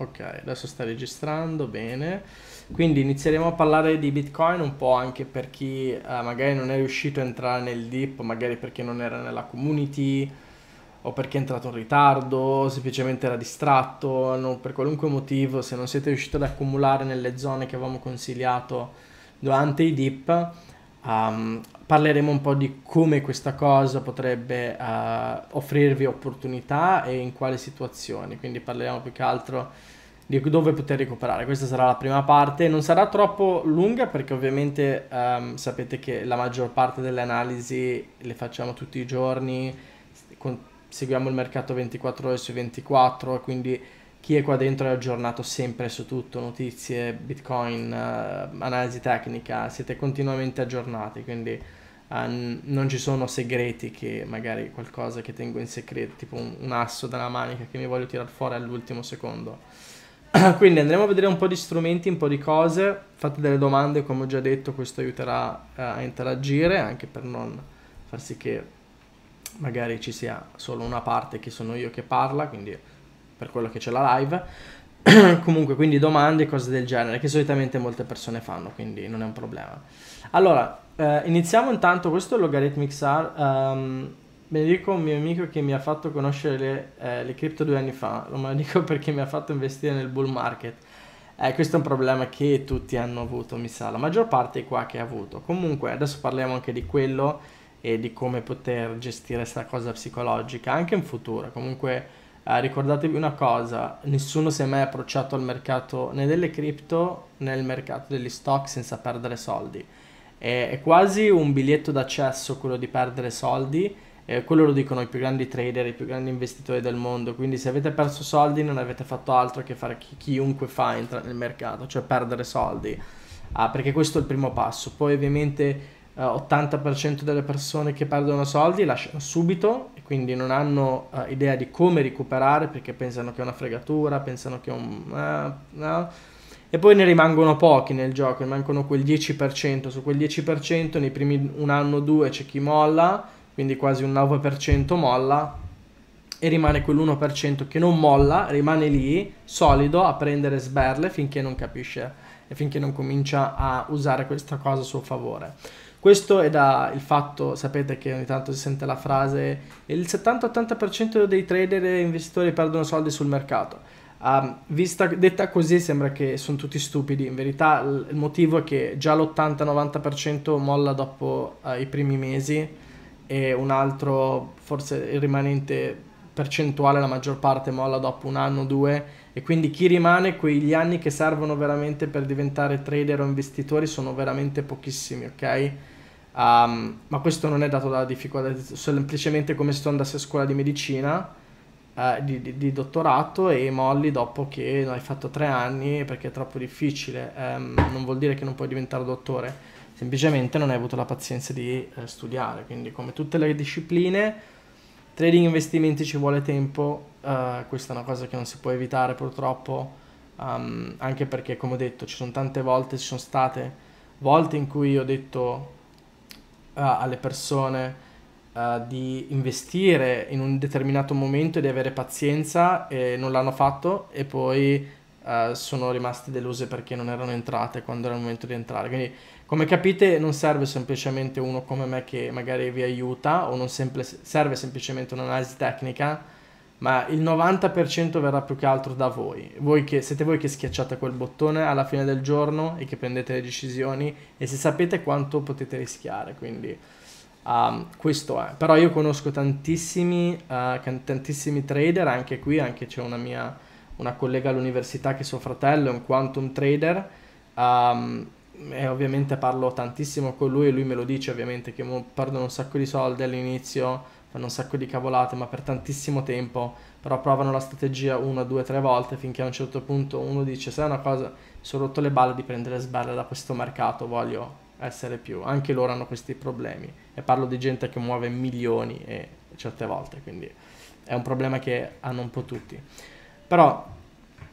ok adesso sta registrando bene quindi inizieremo a parlare di bitcoin un po' anche per chi eh, magari non è riuscito a entrare nel dip magari perché non era nella community o perché è entrato in ritardo semplicemente era distratto no, per qualunque motivo se non siete riusciti ad accumulare nelle zone che avevamo consigliato durante i dip Um, parleremo un po' di come questa cosa potrebbe uh, offrirvi opportunità e in quale situazioni, quindi parleremo più che altro di dove poter recuperare. Questa sarà la prima parte, non sarà troppo lunga perché ovviamente um, sapete che la maggior parte delle analisi le facciamo tutti i giorni, con, seguiamo il mercato 24 ore su 24, quindi chi è qua dentro è aggiornato sempre su tutto, notizie, bitcoin, eh, analisi tecnica, siete continuamente aggiornati, quindi eh, non ci sono segreti che magari qualcosa che tengo in segreto, tipo un, un asso dalla manica che mi voglio tirare fuori all'ultimo secondo. quindi andremo a vedere un po' di strumenti, un po' di cose, fate delle domande, come ho già detto questo aiuterà eh, a interagire anche per non far sì che magari ci sia solo una parte che sono io che parla, quindi per quello che c'è la live. Comunque, quindi domande e cose del genere che solitamente molte persone fanno, quindi non è un problema. Allora, eh, iniziamo intanto. Questo è Logarithmic SAR. Um, Benedico un mio amico che mi ha fatto conoscere le, eh, le cripto due anni fa, lo dico perché mi ha fatto investire nel bull market. Eh, questo è un problema che tutti hanno avuto, mi sa, la maggior parte è qua che ha avuto. Comunque adesso parliamo anche di quello e di come poter gestire questa cosa psicologica anche in futuro. Comunque eh, ricordatevi una cosa, nessuno si è mai approcciato al mercato né delle cripto né al mercato degli stock senza perdere soldi. È, è quasi un biglietto d'accesso quello di perdere soldi, eh, quello lo dicono i più grandi trader, i più grandi investitori del mondo, quindi se avete perso soldi non avete fatto altro che fare chi, chiunque fa entra nel mercato, cioè perdere soldi, ah, perché questo è il primo passo. Poi ovviamente uh, eh, 80% delle persone che perdono soldi lasciano subito e quindi non hanno uh, idea di come recuperare perché pensano che è una fregatura, pensano che è un... Uh, no. E poi ne rimangono pochi nel gioco, ne mancano quel 10%, su quel 10% nei primi un anno o due c'è chi molla, quindi quasi un 9% molla, e rimane quell'1% che non molla, rimane lì solido a prendere sberle finché non capisce e finché non comincia a usare questa cosa a suo favore. Questo è da il fatto, sapete che ogni tanto si sente la frase, il 70-80% dei trader e investitori perdono soldi sul mercato. Um, vista, detta così sembra che sono tutti stupidi, in verità l- il motivo è che già l'80-90% molla dopo uh, i primi mesi e un altro, forse il rimanente percentuale, la maggior parte molla dopo un anno o due e quindi chi rimane, quegli anni che servono veramente per diventare trader o investitori sono veramente pochissimi, ok? Um, ma questo non è dato dalla difficoltà, semplicemente come se tu andassi a scuola di medicina, uh, di, di, di, dottorato e molli dopo che hai fatto tre anni perché è troppo difficile. Um, non vuol dire che non puoi diventare dottore, semplicemente non hai avuto la pazienza di eh, studiare. Quindi come tutte le discipline Trading investimenti ci vuole tempo, uh, questa è una cosa che non si può evitare purtroppo, um, anche perché come ho detto ci sono tante volte, ci sono state volte in cui ho detto uh, alle persone uh, di investire in un determinato momento e di avere pazienza e non l'hanno fatto e poi sono rimaste deluse perché non erano entrate quando era il momento di entrare. Quindi come capite non serve semplicemente uno come me che magari vi aiuta o non sempl serve semplicemente un'analisi tecnica, ma il 90% verrà più che altro da voi. voi che, siete voi che schiacciate quel bottone alla fine del giorno e che prendete le decisioni e se sapete quanto potete rischiare, quindi um, questo è. Però io conosco tantissimi, uh, tantissimi trader, anche qui, anche c'è una mia una collega all'università che suo fratello è un quantum trader. Um, e ovviamente parlo tantissimo con lui e lui me lo dice ovviamente che perdono un sacco di soldi all'inizio, fanno un sacco di cavolate, ma per tantissimo tempo, però provano la strategia una, due, tre volte finché a un certo punto uno dice sai una cosa, sono rotto le balle di prendere sberle da questo mercato, voglio essere più, anche loro hanno questi problemi e parlo di gente che muove milioni e certe volte, quindi è un problema che hanno un po' tutti. Però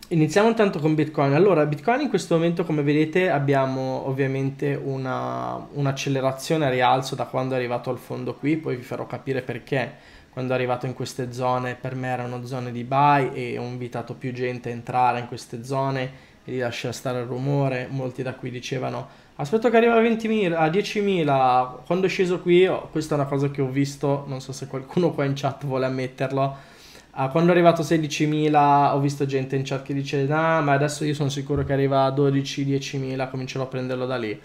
Iniziamo intanto con Bitcoin. Allora, Bitcoin in questo momento, come vedete, abbiamo ovviamente una, un'accelerazione a rialzo da quando è arrivato al fondo qui, poi vi farò capire perché quando è arrivato in queste zone per me erano zone di buy e ho invitato più gente a entrare in queste zone e di lasciare stare il rumore. Molti da qui dicevano aspetto che arriva a, 20.000, a 10.000, quando è sceso qui, oh, questa è una cosa che ho visto, non so se qualcuno qua in chat vuole ammetterlo Ah, quando è arrivato 16.000 ho visto gente in chat che dice nah, ma adesso io sono sicuro che arriva a 12-10.000, comincerò a prenderlo da lì.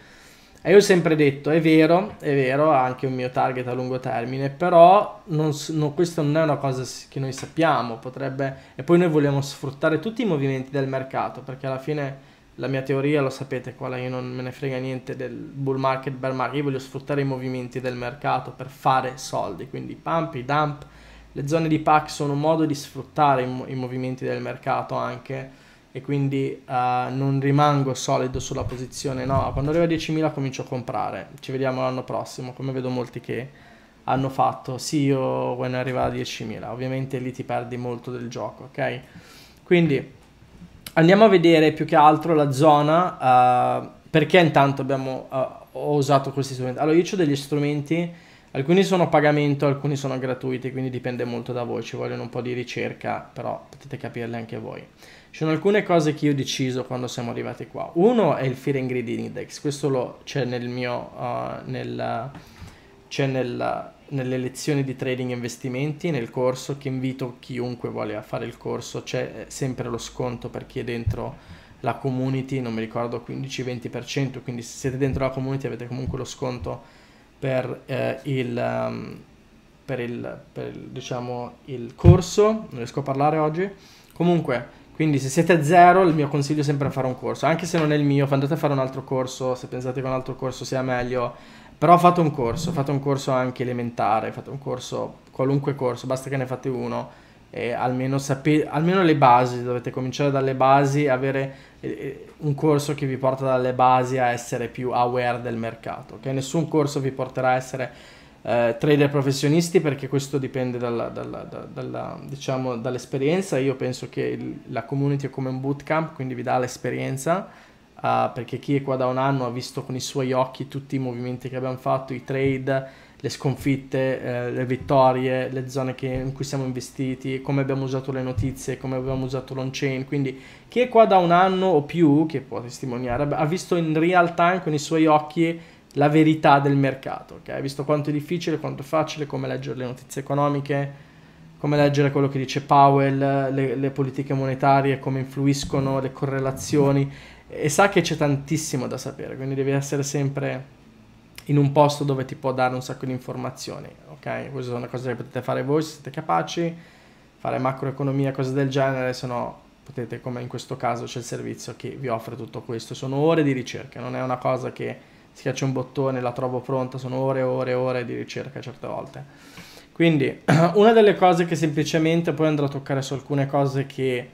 E io ho sempre detto, è vero, è vero, ha anche un mio target a lungo termine, però non, no, questa non è una cosa che noi sappiamo, potrebbe... E poi noi vogliamo sfruttare tutti i movimenti del mercato, perché alla fine la mia teoria, lo sapete quella, io non me ne frega niente del bull market, bear market, io voglio sfruttare i movimenti del mercato per fare soldi, quindi pump, i dump, le zone di pack sono un modo di sfruttare i, movimenti del mercato anche e quindi uh, non rimango solido sulla posizione, no, quando arriva a 10.000 comincio a comprare, ci vediamo l'anno prossimo, come vedo molti che hanno fatto, sì io quando arriva a 10.000, ovviamente lì ti perdi molto del gioco, ok? Quindi andiamo a vedere più che altro la zona, uh, perché intanto abbiamo, uh, ho usato questi strumenti, allora io ho degli strumenti Alcuni sono a pagamento, alcuni sono gratuiti, quindi dipende molto da voi, ci vogliono un po' di ricerca, però potete capirle anche voi. Ci sono alcune cose che io ho deciso quando siamo arrivati qua. Uno è il Fear and Greed Index, questo c'è nel mio... Uh, nel, c'è nel, nelle lezioni di trading e investimenti, nel corso che invito chiunque voglia fare il corso, c'è eh, sempre lo sconto per chi è dentro la community, non mi ricordo 15-20%, quindi se siete dentro la community avete comunque lo sconto per, eh, il, um, per, il, per il, diciamo, il corso, non riesco a parlare oggi. Comunque, quindi se siete a zero, il mio consiglio è sempre fare un corso, anche se non è il mio, andate a fare un altro corso, se pensate che un altro corso sia meglio, però fate un corso, fate un corso anche elementare, fate un corso, qualunque corso, basta che ne fate uno eh, almeno, sape- almeno le basi, dovete cominciare dalle basi, avere eh, un corso che vi porta dalle basi a essere più aware del mercato. Okay? Nessun corso vi porterà a essere eh, trader professionisti perché questo dipende dalla, dalla, dalla, diciamo, dall'esperienza. Io penso che il, la community è come un bootcamp, quindi vi dà l'esperienza. Uh, perché chi è qua da un anno ha visto con i suoi occhi tutti i movimenti che abbiamo fatto, i trade, le sconfitte, eh, le vittorie, le zone che, in cui siamo investiti, come abbiamo usato le notizie, come abbiamo usato l'on-chain. Quindi chi è qua da un anno o più, che può testimoniare, ha visto in real time con i suoi occhi la verità del mercato, ok? Ha visto quanto è difficile, quanto è facile, come leggere le notizie economiche, come leggere quello che dice Powell, le, le politiche monetarie, come influiscono, le correlazioni. E sa che c'è tantissimo da sapere, quindi devi essere sempre in un posto dove ti può dare un sacco di informazioni, ok? Queste sono cose che potete fare voi se siete capaci, fare macroeconomia, cose del genere, se no potete, come in questo caso c'è il servizio che vi offre tutto questo. Sono ore di ricerca, non è una cosa che schiaccio un bottone e la trovo pronta, sono ore e ore e ore di ricerca certe volte. Quindi una delle cose che semplicemente poi andrò a toccare su alcune cose che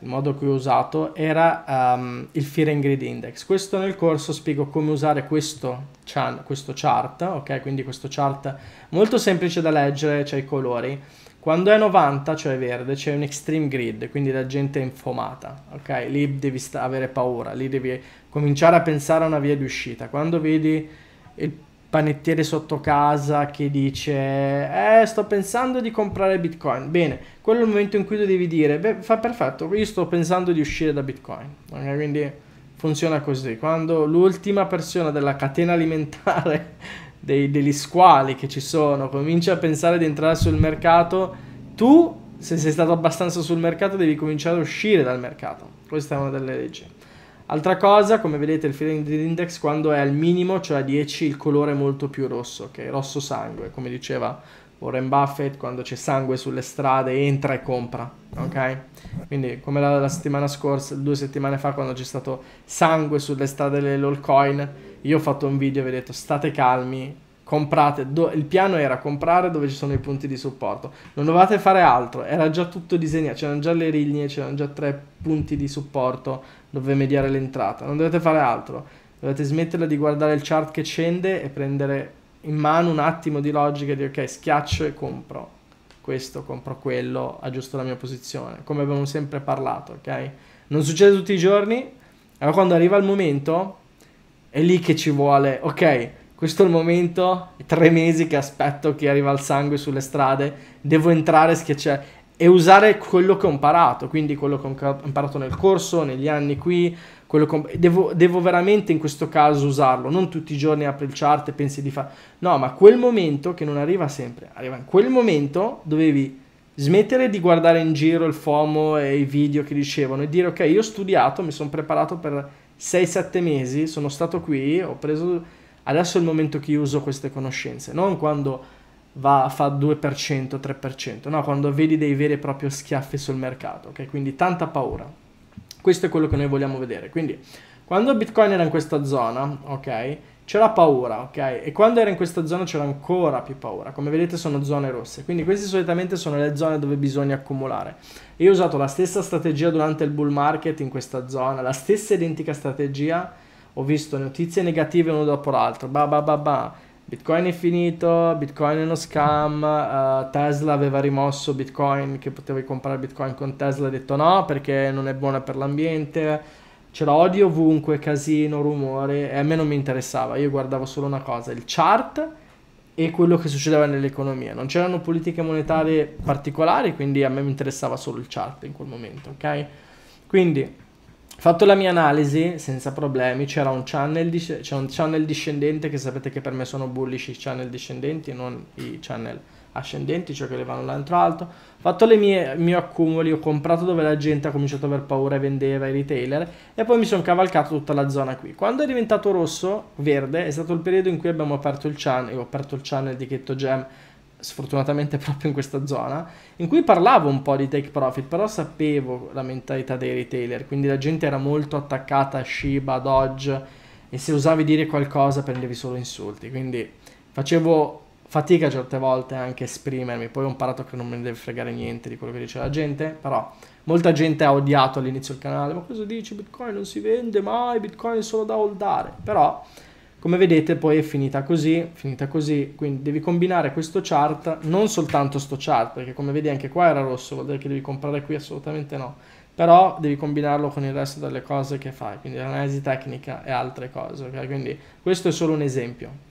il modo cui ho usato, era um, il Fear and Greed Index. Questo nel corso spiego come usare questo, chan, questo chart, ok? Quindi questo chart molto semplice da leggere, c'è i colori. Quando è 90, cioè verde, c'è un extreme grid, quindi la gente è infomata, ok? Lì devi avere paura, lì devi cominciare a pensare a una via di uscita. Quando vedi il panettiere sotto casa che dice eh sto pensando di comprare bitcoin bene quello è il momento in cui tu devi dire beh fa perfetto io sto pensando di uscire da bitcoin okay? quindi funziona così quando l'ultima persona della catena alimentare dei, degli squali che ci sono comincia a pensare di entrare sul mercato tu se sei stato abbastanza sul mercato devi cominciare a uscire dal mercato questa è una delle leggi Altra cosa, come vedete il feeling dell'index quando è al minimo, cioè a 10, il colore è molto più rosso, che è rosso sangue, come diceva Warren Buffett, quando c'è sangue sulle strade entra e compra, ok? Quindi come la, la settimana scorsa, due settimane fa, quando c'è stato sangue sulle strade delle LOLcoin, io ho fatto un video e vi ho detto state calmi, comprate, do, il piano era comprare dove ci sono i punti di supporto, non dovevate fare altro, era già tutto disegnato, c'erano già le linee, c'erano già tre punti di supporto, dove mediare l'entrata. Non dovete fare altro, dovete smetterla di guardare il chart che scende e prendere in mano un attimo di logica di ok, schiaccio e compro questo, compro quello, aggiusto la mia posizione, come abbiamo sempre parlato, ok? Non succede tutti i giorni, ma quando arriva il momento è lì che ci vuole, ok, questo è il momento, è tre mesi che aspetto che arriva il sangue sulle strade, devo entrare, e schiacciare e usare quello che ho imparato, quindi quello che ho imparato nel corso, negli anni qui, devo, devo, veramente in questo caso usarlo, non tutti i giorni apri il chart e pensi di fare, no, ma quel momento che non arriva sempre, arriva in quel momento dovevi smettere di guardare in giro il FOMO e i video che dicevano e dire ok, io ho studiato, mi sono preparato per 6-7 mesi, sono stato qui, ho preso, adesso è il momento che io uso queste conoscenze, non quando va, fa 2%, 3%, no? quando vedi dei veri e propri schiaffi sul mercato, ok? Quindi tanta paura. Questo è quello che noi vogliamo vedere. Quindi quando Bitcoin era in questa zona, ok? C'era paura, ok? E quando era in questa zona c'era ancora più paura. Come vedete sono zone rosse, quindi queste solitamente sono le zone dove bisogna accumulare. Io ho usato la stessa strategia durante il bull market in questa zona, la stessa identica strategia ho visto notizie negative uno dopo l'altro, ba ba ba ba, Bitcoin è finito, Bitcoin è uno scam, uh, Tesla aveva rimosso Bitcoin, che potevi comprare Bitcoin con Tesla, ha detto no perché non è buona per l'ambiente, c'era odio ovunque, casino, rumore e a me non mi interessava, io guardavo solo una cosa, il chart e quello che succedeva nell'economia, non c'erano politiche monetarie particolari, quindi a me mi interessava solo il chart in quel momento, ok? Quindi Fatto la mia analisi, senza problemi, c'era un channel, di, un channel discendente che sapete che per me sono bullish i channel discendenti, non i channel ascendenti, cioè che le vanno l'un tra l'altro. Fatto i miei accumuli, ho comprato dove la gente ha cominciato a aver paura e vendeva i retailer e poi mi sono cavalcato tutta la zona qui. Quando è diventato rosso, verde, è stato il periodo in cui abbiamo aperto il channel, ho aperto il channel di Keto KettoGem sfortunatamente proprio in questa zona, in cui parlavo un po' di take profit, però sapevo la mentalità dei retailer, quindi la gente era molto attaccata a Shiba, Dodge e se usavi dire qualcosa prendevi solo insulti, quindi facevo fatica certe volte anche a esprimermi, poi ho imparato che non me ne deve fregare niente di quello che dice la gente, però molta gente ha odiato all'inizio il canale, ma cosa dici Bitcoin non si vende mai, Bitcoin è solo da holdare, però come vedete poi è finita così, finita così, quindi devi combinare questo chart, non soltanto sto chart, perché come vedi anche qua era rosso, vuol dire che devi comprare qui assolutamente no, però devi combinarlo con il resto delle cose che fai, quindi l'analisi tecnica e altre cose, okay? quindi questo è solo un esempio.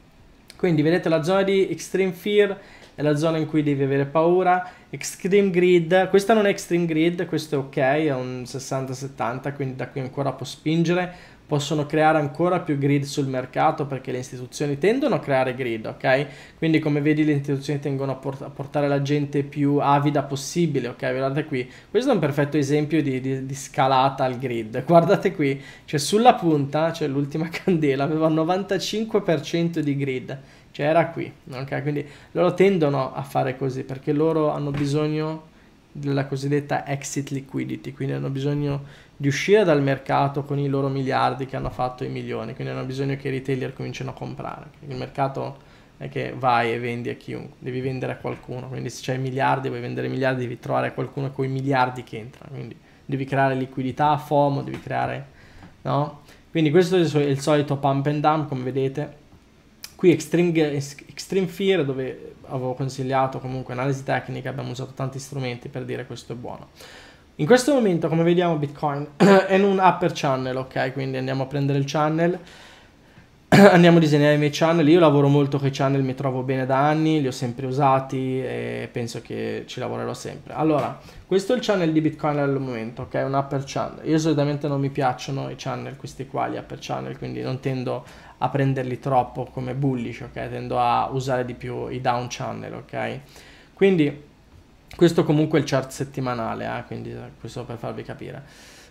Quindi vedete la zona di Extreme Fear è la zona in cui devi avere paura, Extreme Grid, questa non è Extreme Grid, questo è ok, è un 60-70, quindi da qui ancora può spingere, possono creare ancora più grid sul mercato perché le istituzioni tendono a creare grid, ok? Quindi come vedi le istituzioni tendono a, port- a portare la gente più avida possibile, ok? Guardate qui, questo è un perfetto esempio di, di, di scalata al grid, guardate qui, cioè sulla punta, cioè l'ultima candela, aveva 95% di grid, cioè era qui, ok? Quindi loro tendono a fare così perché loro hanno bisogno della cosiddetta exit liquidity, quindi hanno bisogno di uscire dal mercato con i loro miliardi che hanno fatto i milioni, quindi hanno bisogno che i retailer comincino a comprare. Il mercato è che vai e vendi a chiunque, devi vendere a qualcuno, quindi se c'hai miliardi vuoi vendere miliardi devi trovare qualcuno con i miliardi che entra, quindi devi creare liquidità, FOMO, devi creare... no? Quindi questo è il solito pump and dump come vedete. Qui Extreme, Extreme Fear dove avevo consigliato comunque analisi tecnica, abbiamo usato tanti strumenti per dire questo è buono. In questo momento, come vediamo, Bitcoin è in un upper channel, ok? Quindi andiamo a prendere il channel, andiamo a disegnare i miei channel. Io lavoro molto con i channel, mi trovo bene da anni, li ho sempre usati e penso che ci lavorerò sempre. Allora, questo è il channel di Bitcoin al momento, ok? Un upper channel. Io solitamente non mi piacciono i channel, questi qua, gli upper channel, quindi non tendo a prenderli troppo come bullish, ok? Tendo a usare di più i down channel, ok? Quindi questo comunque è il chart settimanale, eh, quindi eh, questo per farvi capire.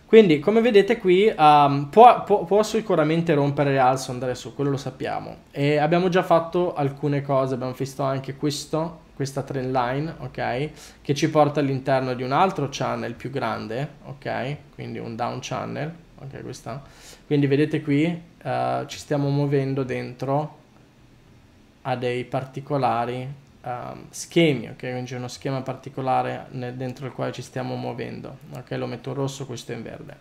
Quindi come vedete qui um, può, può, può, sicuramente rompere il alzo, andare su, quello lo sappiamo. E abbiamo già fatto alcune cose, abbiamo visto anche questo, questa trend line, ok? Che ci porta all'interno di un altro channel più grande, ok? Quindi un down channel, ok questa. Quindi vedete qui uh, ci stiamo muovendo dentro a dei particolari um, schemi, ok? Quindi c'è uno schema particolare nel, dentro il quale ci stiamo muovendo, ok? Lo metto in rosso, questo in verde.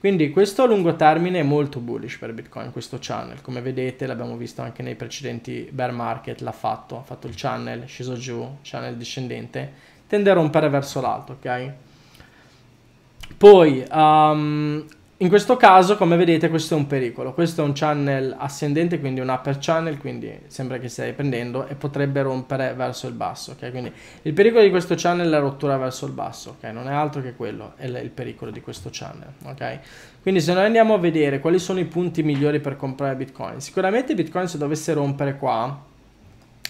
Quindi questo a lungo termine è molto bullish per Bitcoin, questo channel, come vedete l'abbiamo visto anche nei precedenti bear market, l'ha fatto, ha fatto il channel, sceso giù, channel discendente, tende a rompere verso l'alto, ok? Poi um, in questo caso, come vedete, questo è un pericolo. Questo è un channel ascendente, quindi un upper channel, quindi sembra che stia prendendo e potrebbe rompere verso il basso, ok? Quindi il pericolo di questo channel è la rottura verso il basso, ok? Non è altro che quello, è il pericolo di questo channel, ok? Quindi se noi andiamo a vedere quali sono i punti migliori per comprare Bitcoin, sicuramente Bitcoin se dovesse rompere qua,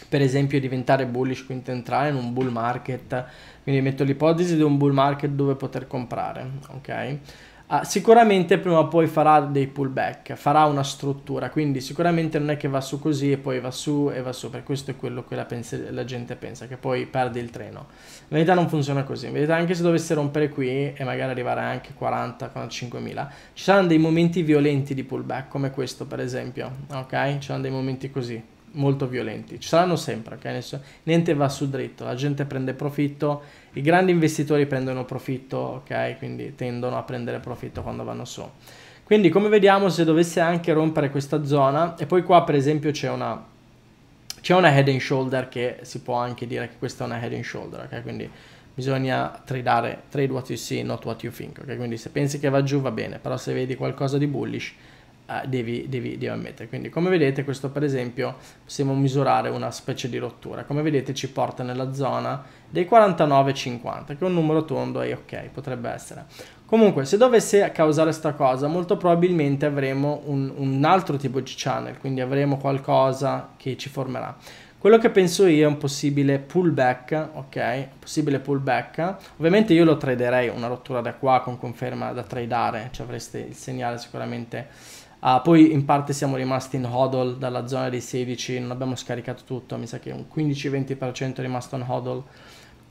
per esempio diventare bullish, quindi entrare in un bull market, quindi metto l'ipotesi di un bull market dove poter comprare, ok? Uh, sicuramente prima o poi farà dei pullback, farà una struttura, quindi sicuramente non è che va su così e poi va su e va su, per questo è quello che la, la gente pensa, che poi perde il treno. In verità non funziona così, in verità anche se dovesse rompere qui e magari arrivare anche a 40-45.000, ci saranno dei momenti violenti di pullback, come questo per esempio, ok? Ci saranno dei momenti così, molto violenti. Ci saranno sempre, okay? niente va su dritto, la gente prende profitto, i grandi investitori prendono profitto, ok? Quindi tendono a prendere profitto quando vanno su. Quindi come vediamo se dovesse anche rompere questa zona e poi qua per esempio c'è una, una head and shoulder che si può anche dire che questa è una head and shoulder, ok? Quindi bisogna tradare trade what you see, not what you think, ok? Quindi se pensi che va giù va bene, però se vedi qualcosa di bullish eh, devi, devi, devi, ammettere. Quindi come vedete questo per esempio possiamo misurare una specie di rottura. Come vedete ci porta nella zona dei 49,50 che è un numero tondo e ok potrebbe essere. Comunque se dovesse causare questa cosa molto probabilmente avremo un, un altro tipo di channel, quindi avremo qualcosa che ci formerà. Quello che penso io è un possibile pullback, ok? Possibile pullback. Ovviamente io lo traderei una rottura da qua con conferma da tradare, ci cioè avreste il segnale sicuramente Uh, poi in parte siamo rimasti in hodl dalla zona dei 16, non abbiamo scaricato tutto, mi sa che un 15-20% è rimasto in hodl.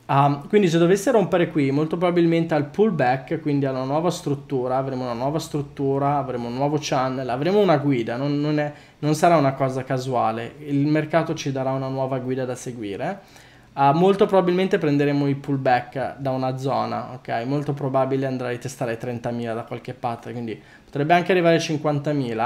Um, quindi se dovesse rompere qui, molto probabilmente al pullback, quindi alla nuova struttura, avremo una nuova struttura, avremo un nuovo channel, avremo una guida, non, non, è, non sarà una cosa casuale, il mercato ci darà una nuova guida da seguire Uh, molto probabilmente prenderemo i pullback da una zona, ok? Molto probabile andrai a testare 30.000 da qualche parte, quindi potrebbe anche arrivare a 50.000,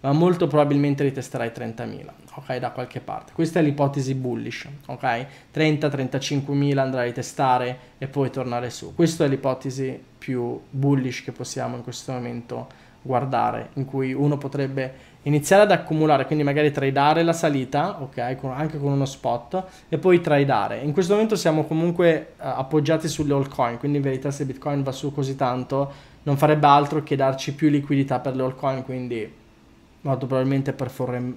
ma molto probabilmente ritesterai 30.000, ok? Da qualche parte. Questa è l'ipotesi bullish, ok? 30-35.000 andrai a testare e poi tornare su. Questa è l'ipotesi più bullish che possiamo in questo momento guardare, in cui uno potrebbe iniziare ad accumulare, quindi magari tradare la salita, ok, con, anche con uno spot, e poi tradare. In questo momento siamo comunque uh, appoggiati sulle all coin, quindi in verità se Bitcoin va su così tanto non farebbe altro che darci più liquidità per le all coin, quindi molto probabilmente perform-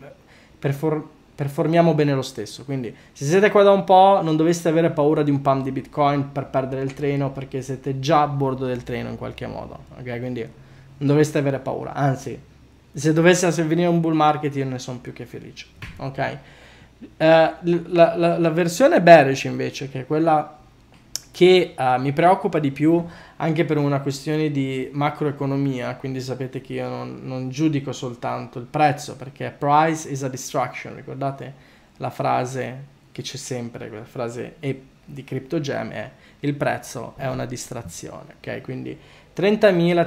perform- performiamo bene lo stesso. Quindi se siete qua da un po' non doveste avere paura di un pump di Bitcoin per perdere il treno, perché siete già a bordo del treno in qualche modo, ok? Quindi non dovreste avere paura, anzi, se dovesse avvenire un bull market io ne sono più che felice, ok? Uh, la, la, la, versione bearish invece, che è quella che uh, mi preoccupa di più anche per una questione di macroeconomia, quindi sapete che io non, non giudico soltanto il prezzo, perché price is a distraction, ricordate la frase che c'è sempre, quella frase di CryptoGem è il prezzo è una distrazione, ok? Quindi 30.000,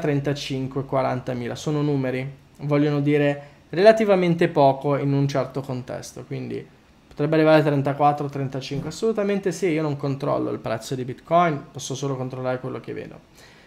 35.000, 40.000 sono numeri, vogliono dire relativamente poco in un certo contesto, quindi potrebbe arrivare a 34, 35, assolutamente sì, io non controllo il prezzo di Bitcoin, posso solo controllare quello che vedo.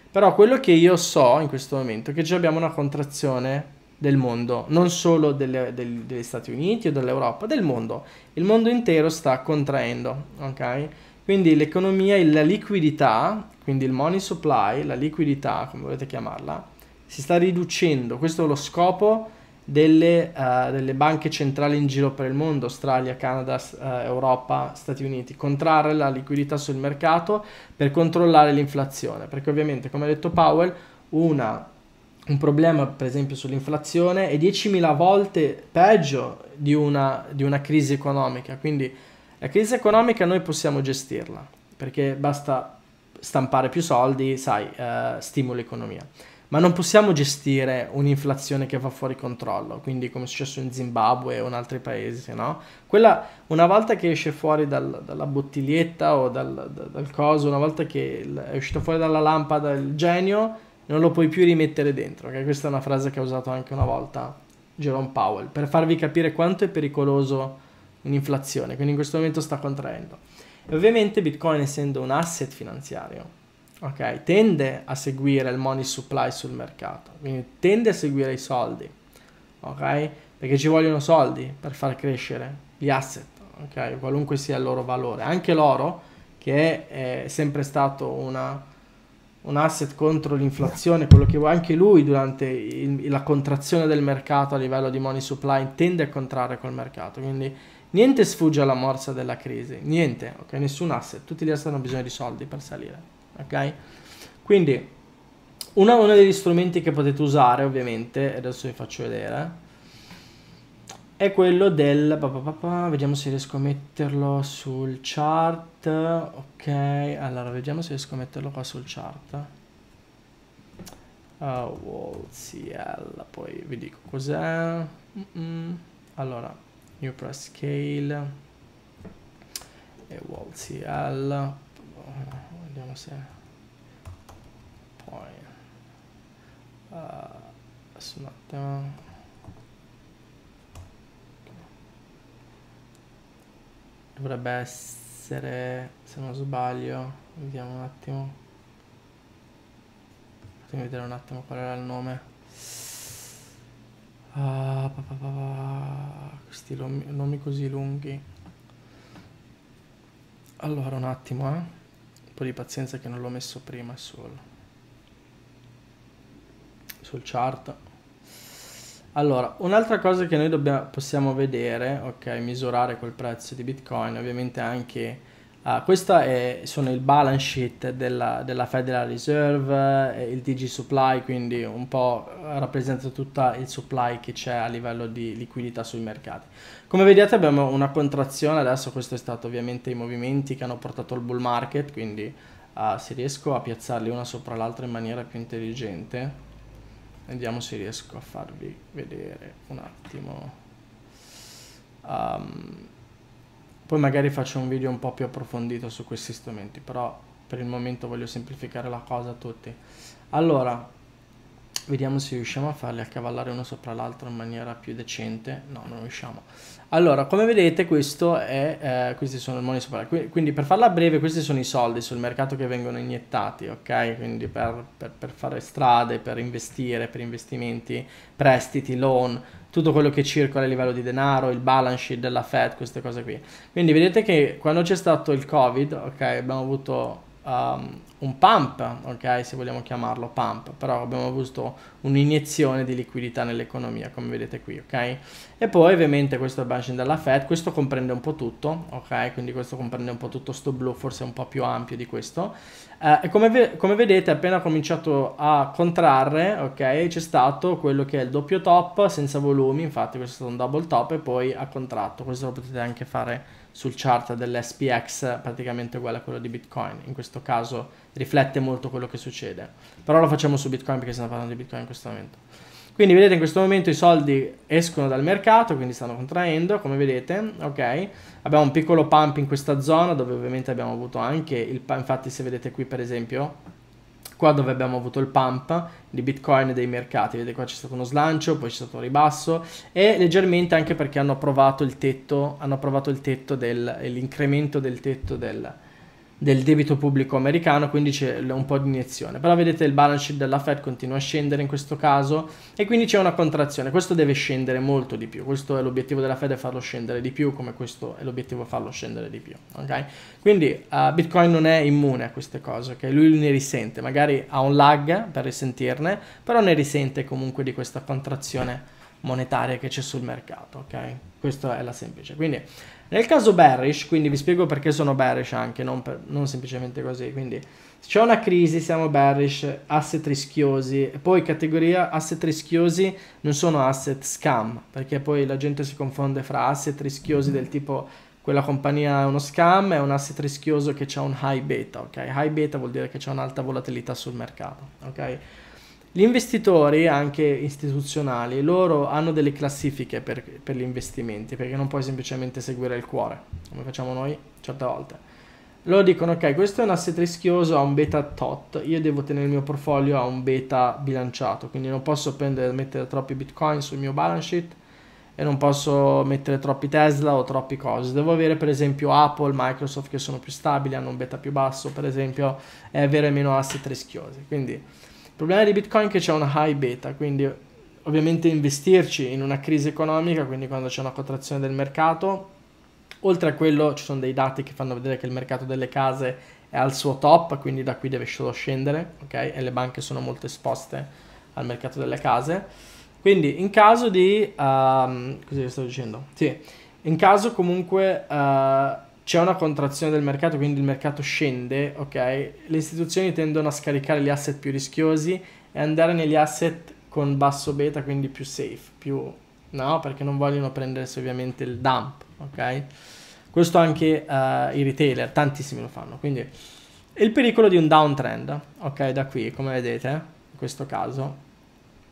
Però quello che io so in questo momento è che già abbiamo una contrazione del mondo, non solo delle, del, degli Stati Uniti o dell'Europa, del mondo. Il mondo intero sta contraendo, ok? Quindi l'economia e la liquidità quindi il money supply, la liquidità, come volete chiamarla, si sta riducendo. Questo è lo scopo delle, uh, delle banche centrali in giro per il mondo, Australia, Canada, uh, Europa, Stati Uniti, contrarre la liquidità sul mercato per controllare l'inflazione, perché ovviamente, come ha detto Powell, una un problema per esempio sull'inflazione è 10.000 volte peggio di una, di una, crisi economica. Quindi la crisi economica noi possiamo gestirla perché basta stampare più soldi, sai, eh, stimola l'economia. Ma non possiamo gestire un'inflazione che va fuori controllo, quindi come è successo in Zimbabwe o in altri paesi, no? Quella, una volta che esce fuori dal, dalla bottiglietta o dal, dal, dal, coso, una volta che è uscito fuori dalla lampada il genio, non lo puoi più rimettere dentro, okay? questa è una frase che ha usato anche una volta Jerome Powell, per farvi capire quanto è pericoloso un'inflazione, quindi in questo momento sta contraendo. E ovviamente Bitcoin essendo un asset finanziario, ok, tende a seguire il money supply sul mercato, quindi tende a seguire i soldi, ok? Perché ci vogliono soldi per far crescere gli asset, ok? Qualunque sia il loro valore, anche l'oro che è sempre stato una un asset contro l'inflazione, quello che vuoi anche lui durante il, la contrazione del mercato a livello di money supply tende a contrarre col mercato, quindi Niente sfugge alla morsa della crisi, niente, ok? Nessun asset, tutti gli asset hanno bisogno di soldi per salire, ok? Quindi una, uno degli strumenti che potete usare ovviamente, adesso vi faccio vedere, è quello del... Pa, pa, pa, vediamo se riesco a metterlo sul chart, ok? Allora, vediamo se riesco a metterlo qua sul chart. Uh, wall CL, poi vi dico cos'è. Mm -mm. Allora, new press scale e wall CL vediamo se poi uh, eh, su un attimo dovrebbe essere se non sbaglio vediamo un attimo fatemi vedere un attimo qual era il nome Ah, pa, pa, pa, questi nomi così lunghi. Allora, un attimo, eh. Un po' di pazienza che non l'ho messo prima sul, sul chart. Allora, un'altra cosa che noi dobbiamo, possiamo vedere, ok, misurare quel prezzo di Bitcoin, ovviamente anche Uh, questa è, sono il balance sheet della, della Federal Reserve, eh, il DG Supply, quindi un po' rappresenta tutto il supply che c'è a livello di liquidità sui mercati. Come vedete abbiamo una contrazione, adesso questo è stato ovviamente i movimenti che hanno portato al bull market, quindi uh, se riesco a piazzarli una sopra l'altra in maniera più intelligente, vediamo se riesco a farvi vedere un attimo. Um, poi magari faccio un video un po' più approfondito su questi strumenti, però per il momento voglio semplificare la cosa a tutti. Allora, vediamo se riusciamo a farli accavallare uno sopra l'altro in maniera più decente. No, non riusciamo. Allora, come vedete, questo è, eh, questi sono i money supply. Quindi, per farla breve, questi sono i soldi sul mercato che vengono iniettati, ok? Quindi per, per, per fare strade, per investire, per investimenti, prestiti, loan, tutto quello che circola a livello di denaro, il balance sheet della Fed, queste cose qui. Quindi vedete che quando c'è stato il Covid, ok, abbiamo avuto um, un pump, ok, se vogliamo chiamarlo pump, però abbiamo avuto un'iniezione di liquidità nell'economia, come vedete qui, ok? E poi ovviamente questo è il budget della Fed, questo comprende un po' tutto, ok? Quindi questo comprende un po' tutto sto blu, forse un po' più ampio di questo. Eh, e come, ve come, vedete appena cominciato a contrarre, ok, c'è stato quello che è il doppio top senza volumi, infatti questo è stato un double top e poi ha contratto, questo lo potete anche fare sul chart dell'SPX praticamente uguale a quello di Bitcoin. In questo caso riflette molto quello che succede. Però lo facciamo su Bitcoin perché stiamo parlando di Bitcoin in questo momento. Quindi vedete in questo momento i soldi escono dal mercato, quindi stanno contraendo, come vedete, ok? Abbiamo un piccolo pump in questa zona dove ovviamente abbiamo avuto anche il pump, infatti se vedete qui per esempio, qua dove abbiamo avuto il pump di Bitcoin e dei mercati, vedete qua c'è stato uno slancio, poi c'è stato un ribasso e leggermente anche perché hanno approvato il tetto, hanno approvato il tetto dell'incremento del tetto del, del debito pubblico americano, quindi c'è un po' di iniezione. Però vedete il balance sheet della Fed continua a scendere in questo caso e quindi c'è una contrazione. Questo deve scendere molto di più. Questo è l'obiettivo della Fed, è farlo scendere di più, come questo è l'obiettivo farlo scendere di più. ok? Quindi uh, Bitcoin non è immune a queste cose, ok? lui ne risente, magari ha un lag per risentirne, però ne risente comunque di questa contrazione monetaria che c'è sul mercato. ok? Questa è la semplice. Quindi nel caso bearish, quindi vi spiego perché sono bearish anche, non, per, non semplicemente così, quindi se c'è una crisi siamo bearish, asset rischiosi, e poi categoria asset rischiosi non sono asset scam, perché poi la gente si confonde fra asset rischiosi del tipo quella compagnia è uno scam e un asset rischioso che ha un high beta, ok? High beta vuol dire che c'è un'alta volatilità sul mercato, ok? Gli investitori, anche istituzionali, loro hanno delle classifiche per, per gli investimenti, perché non puoi semplicemente seguire il cuore, come facciamo noi certe volte. Loro dicono, ok, questo è un asset rischioso a un beta tot, io devo tenere il mio portfolio a un beta bilanciato, quindi non posso prendere, mettere troppi bitcoin sul mio balance sheet, e non posso mettere troppi Tesla o troppe cose. Devo avere per esempio Apple, Microsoft che sono più stabili, hanno un beta più basso, per esempio, e avere meno asset rischiosi. Quindi il problema di Bitcoin è che c'è una high beta, quindi ovviamente investirci in una crisi economica, quindi quando c'è una contrazione del mercato, oltre a quello ci sono dei dati che fanno vedere che il mercato delle case è al suo top, quindi da qui deve solo scendere, ok? E le banche sono molto esposte al mercato delle case. Quindi in caso di... Um, ehm, così che sto dicendo? Sì, in caso comunque... Uh, c'è una contrazione del mercato, quindi il mercato scende, ok? Le istituzioni tendono a scaricare gli asset più rischiosi e andare negli asset con basso beta, quindi più safe, più no, perché non vogliono prendersi ovviamente il dump, ok? Questo anche uh, i retailer, tantissimi lo fanno, quindi il pericolo di un downtrend, ok, da qui, come vedete, in questo caso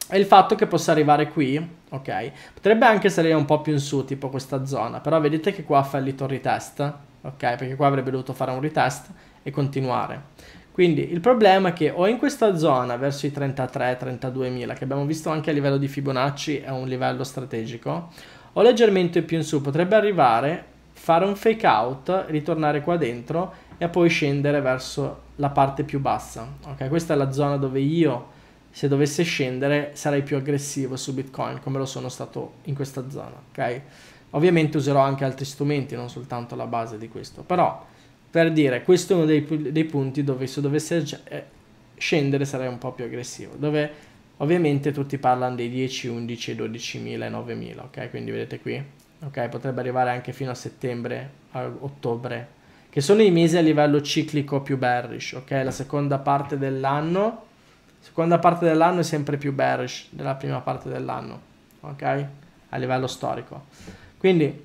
e il fatto che possa arrivare qui, ok? Potrebbe anche salire un po' più in su, tipo questa zona, però vedete che qua ha fallito il retest, ok? Perché qua avrebbe dovuto fare un retest e continuare. Quindi il problema è che o in questa zona, verso i 33-32 mila, che abbiamo visto anche a livello di Fibonacci, è un livello strategico, o leggermente più in su, potrebbe arrivare, fare un fake out, ritornare qua dentro e poi scendere verso la parte più bassa, ok? Questa è la zona dove io se dovesse scendere sarei più aggressivo su Bitcoin come lo sono stato in questa zona, ok? Ovviamente userò anche altri strumenti, non soltanto la base di questo, però per dire, questo è uno dei, dei punti dove se dovesse eh, scendere sarei un po' più aggressivo, dove ovviamente tutti parlano dei 10, 11, 12 mila e 9 mila, ok? Quindi vedete qui, ok? Potrebbe arrivare anche fino a settembre, a ottobre, che sono i mesi a livello ciclico più bearish, ok? La seconda parte dell'anno Seconda parte dell'anno è sempre più bearish della prima parte dell'anno, ok? A livello storico. Quindi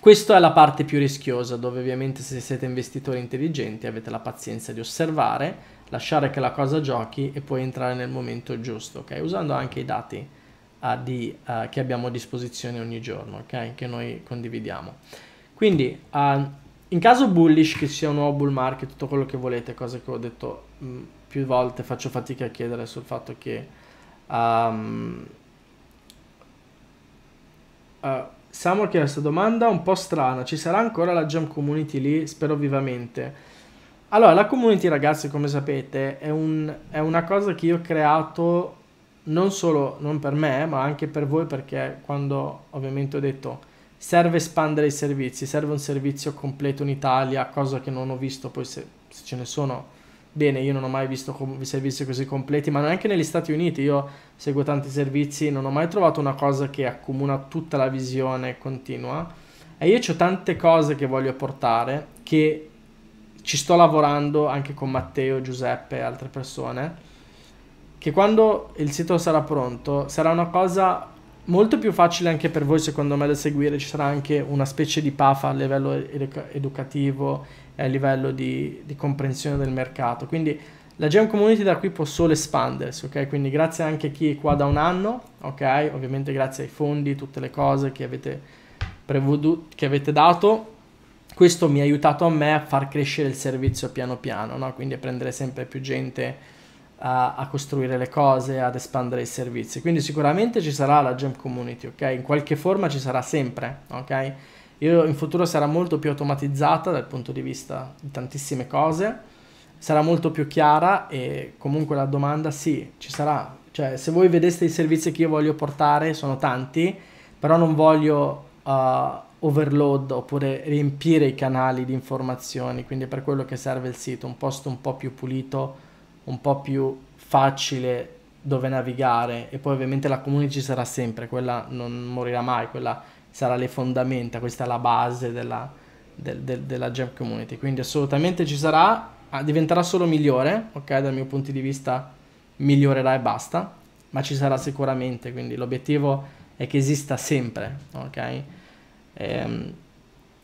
questa è la parte più rischiosa, dove ovviamente se siete investitori intelligenti avete la pazienza di osservare, lasciare che la cosa giochi e poi entrare nel momento giusto, ok? Usando anche i dati uh, di, uh, che abbiamo a disposizione ogni giorno, ok? Che noi condividiamo. Quindi, uh, in caso bullish, che sia un nuovo bull market, tutto quello che volete, cose che ho detto... Mh, mm, più volte faccio fatica a chiedere sul fatto che um, ehm, uh, eh, Samuel chiede questa domanda un po' strana, ci sarà ancora la jump community lì? Spero vivamente. Allora, la community ragazzi, come sapete, è, un, è una cosa che io ho creato non solo non per me, ma anche per voi, perché quando ovviamente ho detto serve espandere i servizi, serve un servizio completo in Italia, cosa che non ho visto, poi se, se ce ne sono bene, io non ho mai visto servizi così completi, ma neanche negli Stati Uniti, io seguo tanti servizi, non ho mai trovato una cosa che accomuna tutta la visione continua. E io ho tante cose che voglio portare, che ci sto lavorando anche con Matteo, Giuseppe e altre persone, che quando il sito sarà pronto sarà una cosa molto più facile anche per voi secondo me da seguire, ci sarà anche una specie di PAFA a livello educativo eh, livello di, di, comprensione del mercato. Quindi la Gem Community da qui può solo espandersi, ok? Quindi grazie anche a chi è qua da un anno, ok? Ovviamente grazie ai fondi, tutte le cose che avete, prevedu- che avete dato. Questo mi ha aiutato a me a far crescere il servizio piano piano, no? Quindi a prendere sempre più gente a, a, costruire le cose, ad espandere i servizi. Quindi sicuramente ci sarà la Gem Community, ok? In qualche forma ci sarà sempre, ok? in futuro sarà molto più automatizzata dal punto di vista di tantissime cose, sarà molto più chiara e comunque la domanda sì, ci sarà. Cioè, se voi vedeste i servizi che io voglio portare, sono tanti, però non voglio uh, overload oppure riempire i canali di informazioni, quindi è per quello che serve il sito, un posto un po' più pulito, un po' più facile dove navigare e poi ovviamente la community ci sarà sempre, quella non morirà mai, quella sarà le fondamenta, questa è la base della, del, del, della Jam Community, quindi assolutamente ci sarà, ah, diventerà solo migliore, ok, dal mio punto di vista migliorerà e basta, ma ci sarà sicuramente, quindi l'obiettivo è che esista sempre, ok? Ehm,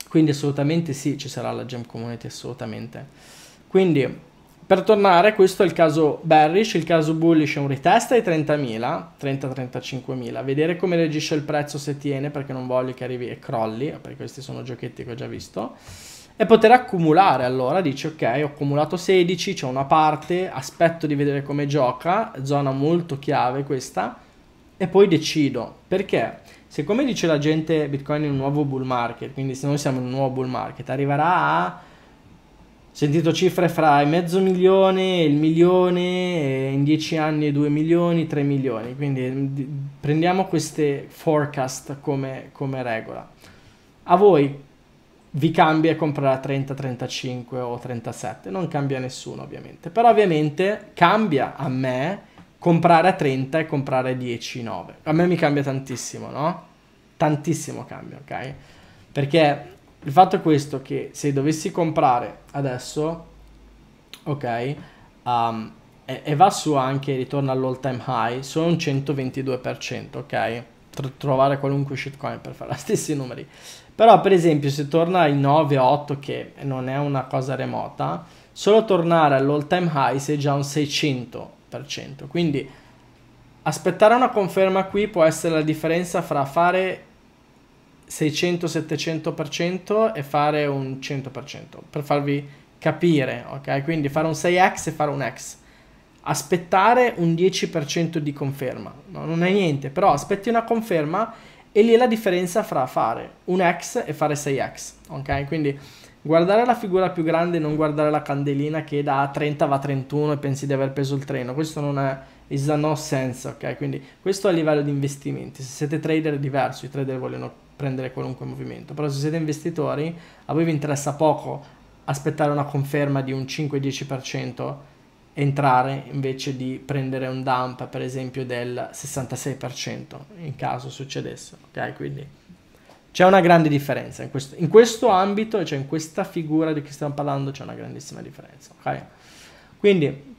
quindi assolutamente sì, ci sarà la gem Community, assolutamente. Quindi per tornare, questo è il caso bearish, il caso bullish è un ritest ai 30.000, 30-35.000, vedere come reagisce il prezzo se tiene, perché non voglio che arrivi e crolli, perché questi sono giochetti che ho già visto, e poter accumulare allora, dici ok, ho accumulato 16, c'è una parte, aspetto di vedere come gioca, zona molto chiave questa, e poi decido, perché se come dice la gente Bitcoin è un nuovo bull market, quindi se noi siamo in un nuovo bull market, arriverà a sentito cifre fra il mezzo milione, il milione, in dieci anni 2 milioni, 3 milioni, quindi mm, prendiamo queste forecast come, come regola. A voi vi cambia comprare a 30, 35 o 37, non cambia nessuno ovviamente, però ovviamente cambia a me comprare a 30 e comprare a 10, 9. A me mi cambia tantissimo, no? Tantissimo cambia, ok? Perché il fatto è questo che se dovessi comprare adesso, ok, um, e, e, va su anche, ritorna all'all time high, sono un 122%, ok? Tr trovare qualunque shitcoin per fare gli stessi numeri. Però per esempio se torna ai 9-8 che non è una cosa remota, solo tornare all'all time high sei già un 600%. Quindi aspettare una conferma qui può essere la differenza fra fare 600-700% e fare un 100% per farvi capire, ok? Quindi fare un 6x e fare un x. Aspettare un 10% di conferma, no, non è niente, però aspetti una conferma e lì è la differenza fra fare un x e fare 6x, ok? Quindi guardare la figura più grande e non guardare la candelina che da 30 va a 31 e pensi di aver preso il treno, questo non è is a no sense, ok? Quindi questo è a livello di investimenti, se siete trader è diverso, i trader vogliono prendere qualunque movimento, però se siete investitori a voi vi interessa poco aspettare una conferma di un 5-10%, entrare invece di prendere un dump per esempio del 66% in caso succedesse, ok? Quindi c'è una grande differenza in questo, in questo, ambito, cioè in questa figura di cui stiamo parlando c'è una grandissima differenza, ok? Quindi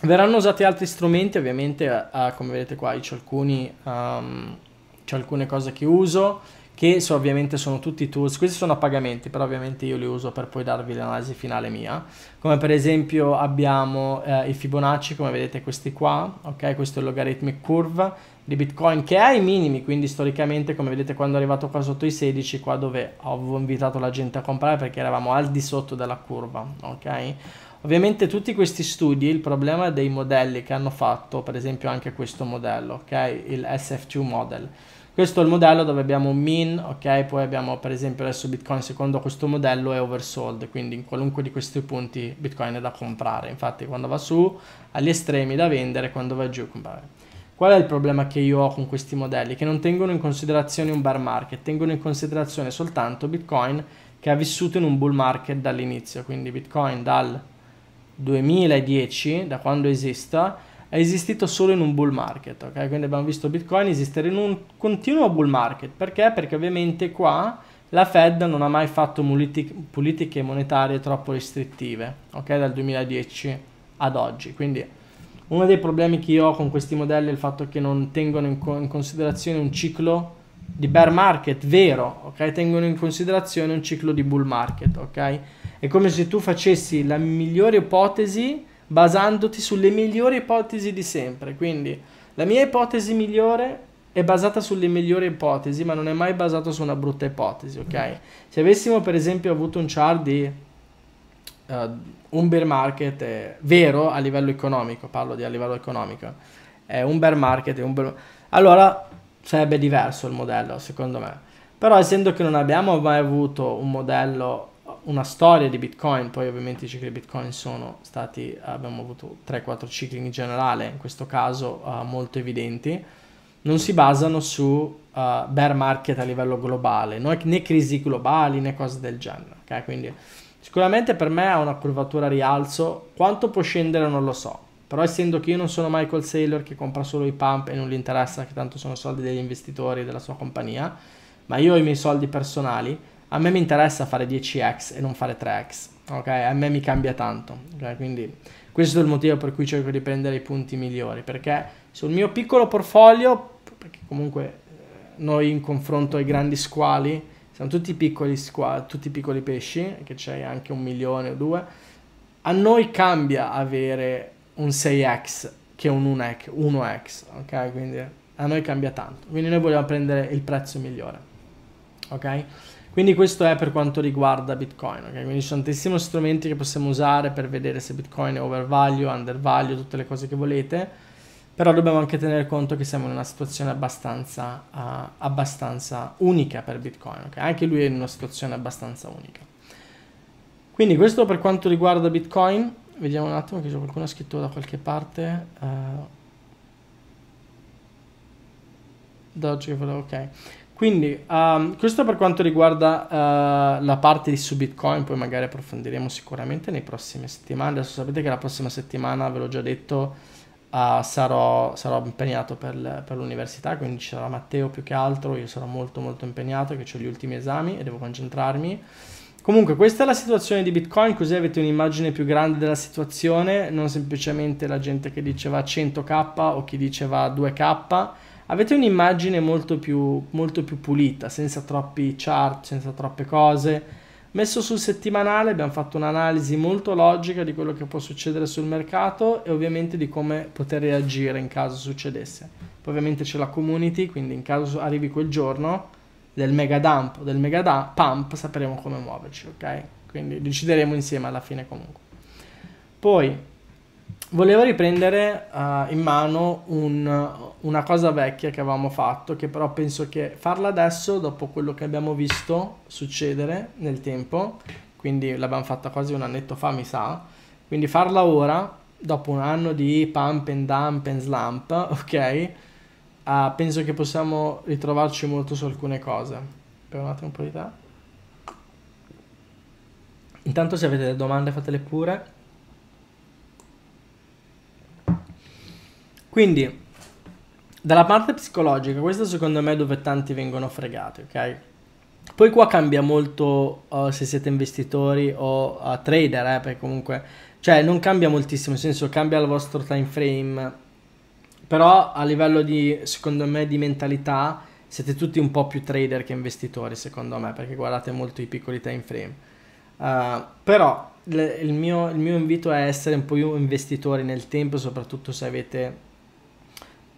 verranno usati altri strumenti, ovviamente, uh, come vedete qua, c'è alcuni um, ehm, c'è alcune cose che uso, che so, ovviamente sono tutti tools, questi sono a pagamenti, però ovviamente io li uso per poi darvi l'analisi finale mia, come per esempio abbiamo eh, i Fibonacci, come vedete questi qua, ok, questo è il logarithmic curve di Bitcoin che è ai minimi, quindi storicamente come vedete quando è arrivato qua sotto i 16, qua dove avevo invitato la gente a comprare perché eravamo al di sotto della curva, ok? Ovviamente tutti questi studi, il problema dei modelli che hanno fatto, per esempio anche questo modello, ok? Il SF2 model questo è il modello dove abbiamo un min, ok? Poi abbiamo per esempio adesso Bitcoin secondo questo modello è oversold, quindi in qualunque di questi punti Bitcoin è da comprare. Infatti quando va su agli estremi da vendere, quando va giù comprare. Qual è il problema che io ho con questi modelli? Che non tengono in considerazione un bear market, tengono in considerazione soltanto Bitcoin che ha vissuto in un bull market dall'inizio, quindi Bitcoin dal 2010, da quando esista, è esistito solo in un bull market, ok? Quindi abbiamo visto Bitcoin esistere in un continuo bull market, perché? Perché ovviamente qua la Fed non ha mai fatto politiche monetarie troppo restrittive, ok? Dal 2010 ad oggi, quindi uno dei problemi che io ho con questi modelli è il fatto che non tengono in, co- in considerazione un ciclo di bear market vero, ok? Tengono in considerazione un ciclo di bull market, ok? È come se tu facessi la migliore ipotesi basandoti sulle migliori ipotesi di sempre. Quindi la mia ipotesi migliore è basata sulle migliori ipotesi, ma non è mai basata su una brutta ipotesi, ok? Mm. Se avessimo per esempio avuto un chart di uh, un bear market eh, vero a livello economico, parlo di a livello economico, è un bear market, un bear... allora sarebbe diverso il modello, secondo me. Però essendo che non abbiamo mai avuto un modello una storia di Bitcoin, poi ovviamente i cicli di Bitcoin sono stati, abbiamo avuto 3-4 cicli in generale, in questo caso uh, molto evidenti, non si basano su uh, bear market a livello globale, no, né crisi globali né cose del genere. Okay? Quindi sicuramente per me ha una curvatura a rialzo, quanto può scendere non lo so, però essendo che io non sono Michael Saylor che compra solo i pump e non gli interessa che tanto sono soldi degli investitori della sua compagnia, ma io ho i miei soldi personali, a me mi interessa fare 10x e non fare 3x, ok? A me mi cambia tanto, okay? quindi questo è il motivo per cui cerco di prendere i punti migliori, perché sul mio piccolo portfolio, perché comunque eh, noi in confronto ai grandi squali, siamo tutti piccoli, squali, tutti piccoli pesci, che c'è anche un milione o due, a noi cambia avere un 6x che un 1x, 1x ok? Quindi a noi cambia tanto, quindi noi vogliamo prendere il prezzo migliore, ok? Quindi questo è per quanto riguarda Bitcoin, ok? Quindi ci sono tantissimi strumenti che possiamo usare per vedere se Bitcoin è overvalue, undervalue, tutte le cose che volete, però dobbiamo anche tenere conto che siamo in una situazione abbastanza, uh, abbastanza unica per Bitcoin, ok? Anche lui è in una situazione abbastanza unica. Quindi questo per quanto riguarda Bitcoin, vediamo un attimo che c'è qualcuno scritto da qualche parte. Uh, eh, da ok. Quindi, um, questo per quanto riguarda uh, la parte di su Bitcoin, poi magari approfondiremo sicuramente nei prossimi settimane. Adesso sapete che la prossima settimana, ve l'ho già detto, uh, sarò, sarò, impegnato per, per l'università, quindi ci sarà Matteo più che altro, io sarò molto molto impegnato, che ho gli ultimi esami e devo concentrarmi. Comunque, questa è la situazione di Bitcoin, così avete un'immagine più grande della situazione, non semplicemente la gente che diceva 100k o chi diceva 2k avete un'immagine molto più, molto più pulita, senza troppi chart, senza troppe cose. Messo sul settimanale abbiamo fatto un'analisi molto logica di quello che può succedere sul mercato e ovviamente di come poter reagire in caso succedesse. Poi ovviamente c'è la community, quindi in caso arrivi quel giorno del mega dump o del mega dump, pump sapremo come muoverci, ok? Quindi decideremo insieme alla fine comunque. Poi volevo riprendere uh, in mano un, una cosa vecchia che avevamo fatto, che però penso che farla adesso, dopo quello che abbiamo visto succedere nel tempo, quindi l'abbiamo fatta quasi un annetto fa, mi sa, quindi farla ora, dopo un anno di pump and dump and slump, ok, uh, penso che possiamo ritrovarci molto su alcune cose. Per un un po' di te. Intanto se avete delle domande fatele pure. Quindi, dalla parte psicologica, questo secondo me è dove tanti vengono fregati, ok? Poi qua cambia molto uh, se siete investitori o uh, trader, eh, perché comunque, cioè non cambia moltissimo, nel senso cambia il vostro time frame, però a livello di, secondo me, di mentalità siete tutti un po' più trader che investitori, secondo me, perché guardate molto i piccoli time frame. Uh, però le, il, mio, il mio invito è essere un po' più investitori nel tempo, soprattutto se avete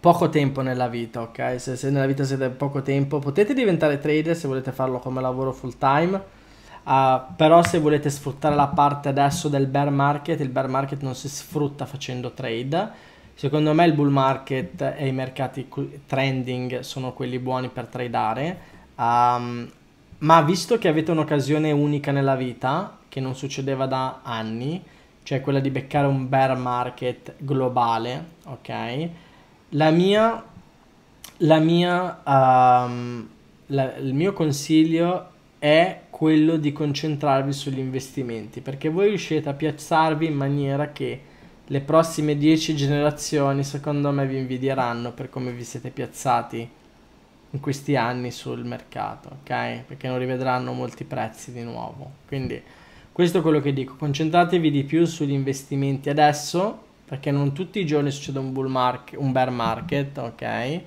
poco tempo nella vita, ok? Se, se nella vita siete poco tempo, potete diventare trader se volete farlo come lavoro full time. Uh, però se volete sfruttare la parte adesso del bear market, il bear market non si sfrutta facendo trade. Secondo me il bull market e i mercati trending sono quelli buoni per tradare. Um, ma visto che avete un'occasione unica nella vita, che non succedeva da anni, cioè quella di beccare un bear market globale, ok? La mia, la mia, um, la, il mio consiglio è quello di concentrarvi sugli investimenti perché voi riuscite a piazzarvi in maniera che le prossime 10 generazioni secondo me vi invidieranno per come vi siete piazzati in questi anni sul mercato, ok? Perché non rivedranno molti prezzi di nuovo. Quindi questo è quello che dico, concentratevi di più sugli investimenti adesso perché non tutti i giorni succede un, bull market, un bear market, ok?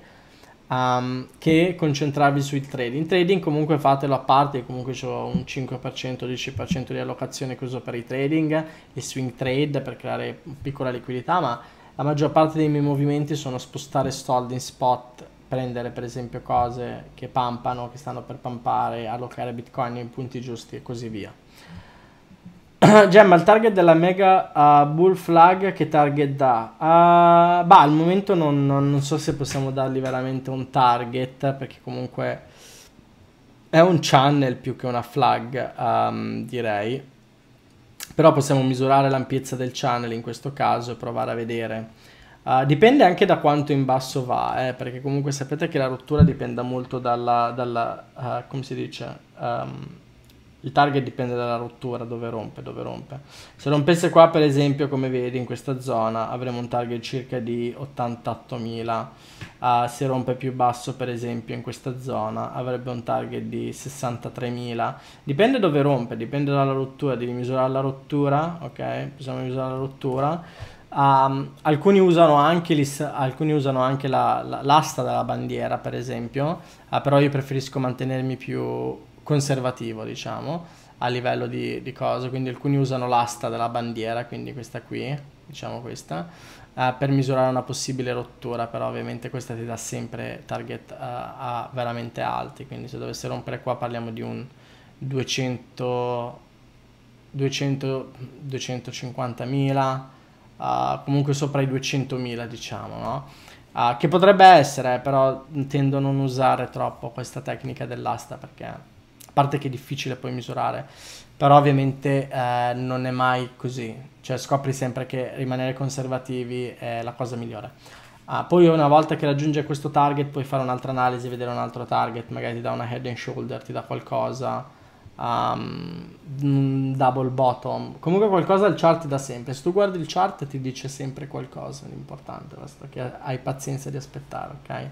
Um, che concentrarvi sul trading. Trading comunque fatelo a parte, comunque ho un 5%, 10% di allocazione che uso per i trading, i swing trade per creare piccola liquidità, ma la maggior parte dei miei movimenti sono spostare soldi in spot, prendere per esempio cose che pampano, che stanno per pampare, allocare bitcoin in punti giusti e così via. Gemma, il target della Mega uh, Bull Flag che target dà? Uh, al momento non, non, non, so se possiamo dargli veramente un target, perché comunque è un channel più che una flag, um, direi. Però possiamo misurare l'ampiezza del channel in questo caso e provare a vedere. Uh, dipende anche da quanto in basso va, eh, perché comunque sapete che la rottura dipende molto dalla... dalla uh, come si dice? Um, il target dipende dalla rottura, dove rompe, dove rompe. Se rompesse qua, per esempio, come vedi in questa zona, avremo un target circa di 88.000. Uh, ah, se rompe più basso, per esempio, in questa zona, avrebbe un target di 63.000. Dipende dove rompe, dipende dalla rottura, devi misurare la rottura, ok? Possiamo misurare la rottura. Um, alcuni usano anche, alcuni usano anche la, la, l'asta della bandiera, per esempio, uh, però io preferisco mantenermi più conservativo, diciamo, a livello di, di cosa. Quindi alcuni usano l'asta della bandiera, quindi questa qui, diciamo questa, eh, per misurare una possibile rottura, però ovviamente questa ti dà sempre target eh, a veramente alti, quindi se dovesse rompere qua parliamo di un 200... 200 250.000 Uh, comunque sopra i 200.000 diciamo no? Uh, che potrebbe essere però tendo a non usare troppo questa tecnica dell'asta perché parte che è difficile poi misurare, però ovviamente eh, non è mai così, cioè scopri sempre che rimanere conservativi è la cosa migliore. Ah, poi una volta che raggiunge questo target puoi fare un'altra analisi, vedere un altro target, magari ti dà una head and shoulder, ti dà qualcosa, um, un double bottom, comunque qualcosa il chart ti dà sempre, se tu guardi il chart ti dice sempre qualcosa, l'importante, è che hai pazienza di aspettare, ok?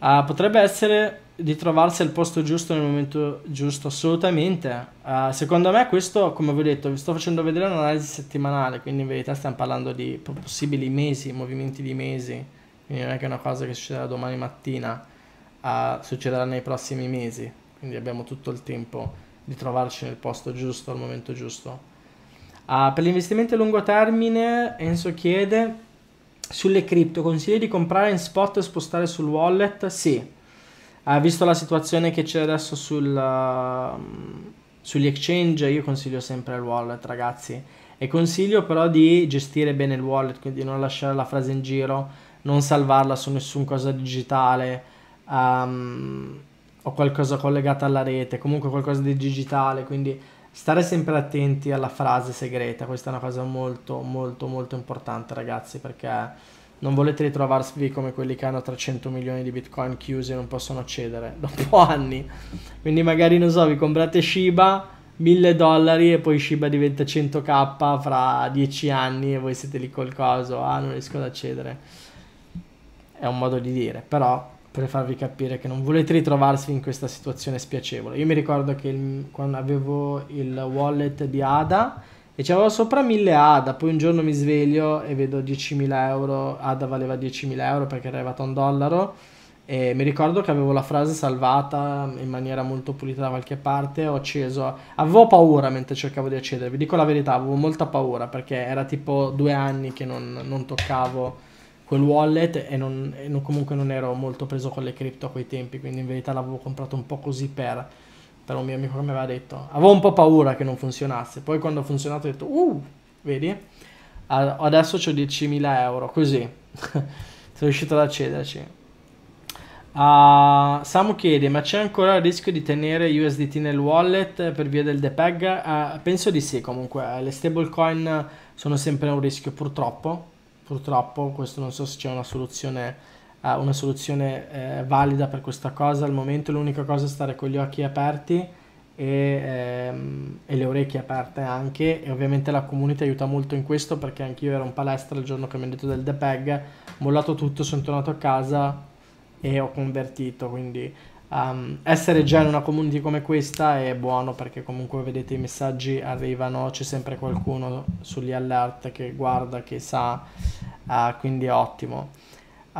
Uh, potrebbe essere di trovarsi al posto giusto nel momento giusto, assolutamente. Uh, secondo me questo, come vi ho detto, vi sto facendo vedere un'analisi settimanale, quindi in verità stiamo parlando di possibili mesi, movimenti di mesi, quindi non è che è una cosa che succederà domani mattina, uh, succederà nei prossimi mesi, quindi abbiamo tutto il tempo di trovarci nel posto giusto, al momento giusto. Uh, per l'investimento a lungo termine, Enzo chiede, sulle cripto, consigli di comprare in spot e spostare sul wallet? Sì ha visto la situazione che c'è adesso sul, uh, sugli exchange, io consiglio sempre il wallet, ragazzi. E consiglio però di gestire bene il wallet, quindi non lasciare la frase in giro, non salvarla su nessun cosa digitale um, o qualcosa collegato alla rete, comunque qualcosa di digitale, quindi stare sempre attenti alla frase segreta, questa è una cosa molto molto molto importante ragazzi perché non volete ritrovarvi come quelli che hanno 300 milioni di bitcoin chiusi e non possono accedere dopo anni. Quindi magari, non so, vi comprate Shiba, 1000 dollari e poi Shiba diventa 100k fra 10 anni e voi siete lì col coso, ah non riesco ad accedere. È un modo di dire, però per farvi capire che non volete ritrovarsi in questa situazione spiacevole. Io mi ricordo che il, quando avevo il wallet di Ada e c'avevo sopra 1000 ADA, poi un giorno mi sveglio e vedo 10.000 euro, ADA valeva 10.000 euro perché era arrivato a un dollaro e mi ricordo che avevo la frase salvata in maniera molto pulita da qualche parte, ho acceso, avevo paura mentre cercavo di accedere, vi dico la verità, avevo molta paura perché era tipo due anni che non, non toccavo quel wallet e, non, e non, comunque non ero molto preso con le cripto a quei tempi, quindi in verità l'avevo comprato un po' così per però un mio amico mi aveva detto. Avevo un po' paura che non funzionasse, poi quando ha funzionato ho detto, uh, vedi? Adesso ho 10.000 euro, così. Sono riuscito ad accederci. Uh, Samu chiede, ma c'è ancora il rischio di tenere USDT nel wallet per via del DPEG? Uh, ah, penso di sì, comunque. Le stablecoin sono sempre un rischio, purtroppo. Purtroppo, questo non so se c'è una soluzione una soluzione eh, valida per questa cosa, al momento l'unica cosa è stare con gli occhi aperti e, ehm, e le orecchie aperte anche e ovviamente la community aiuta molto in questo perché anch'io ero in palestra il giorno che mi hanno detto del DPEG, mollato tutto, sono tornato a casa e ho convertito, quindi Um, essere già in una community come questa è buono perché comunque vedete i messaggi arrivano, c'è sempre qualcuno sugli alert che guarda, che sa, uh, quindi è ottimo.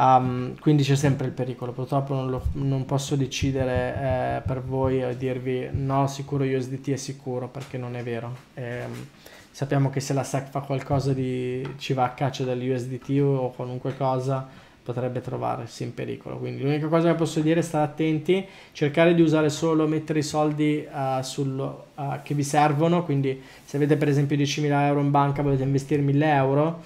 Um, quindi c'è sempre il pericolo, purtroppo non, lo, non posso decidere eh, per voi e dirvi no, sicuro USDT è sicuro perché non è vero. E, ehm, sappiamo che se la SEC fa qualcosa di ci va a caccia dell'USDT o qualunque cosa potrebbe trovarsi in pericolo. Quindi l'unica cosa che posso dire è stare attenti, cercare di usare solo, mettere i soldi uh, sul, uh, che vi servono, quindi se avete per esempio 10.000 euro in banca volete investire 1.000 euro,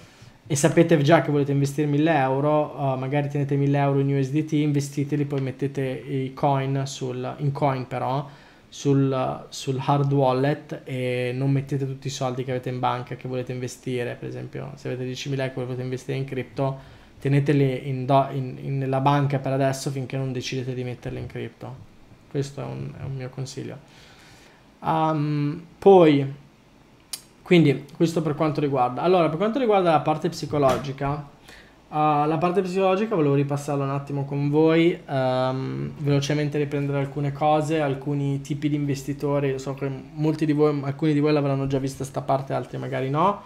e sapete già che volete investire 1000 euro, uh, magari tenete 1000 euro in USDT, investiteli, poi mettete i coin sul, in coin però sul, sul, hard wallet e non mettete tutti i soldi che avete in banca che volete investire, per esempio se avete 10.000 euro che volete investire in cripto, teneteli in do, in, in, nella banca per adesso finché non decidete di metterli in cripto. Questo è un, è un mio consiglio. Um, poi quindi questo per quanto riguarda. Allora, per quanto riguarda la parte psicologica, uh, la parte psicologica volevo ripassarla un attimo con voi, um, velocemente riprendere alcune cose, alcuni tipi di investitori. so che molti di voi, alcuni di voi l'avranno già vista sta parte, altri magari no.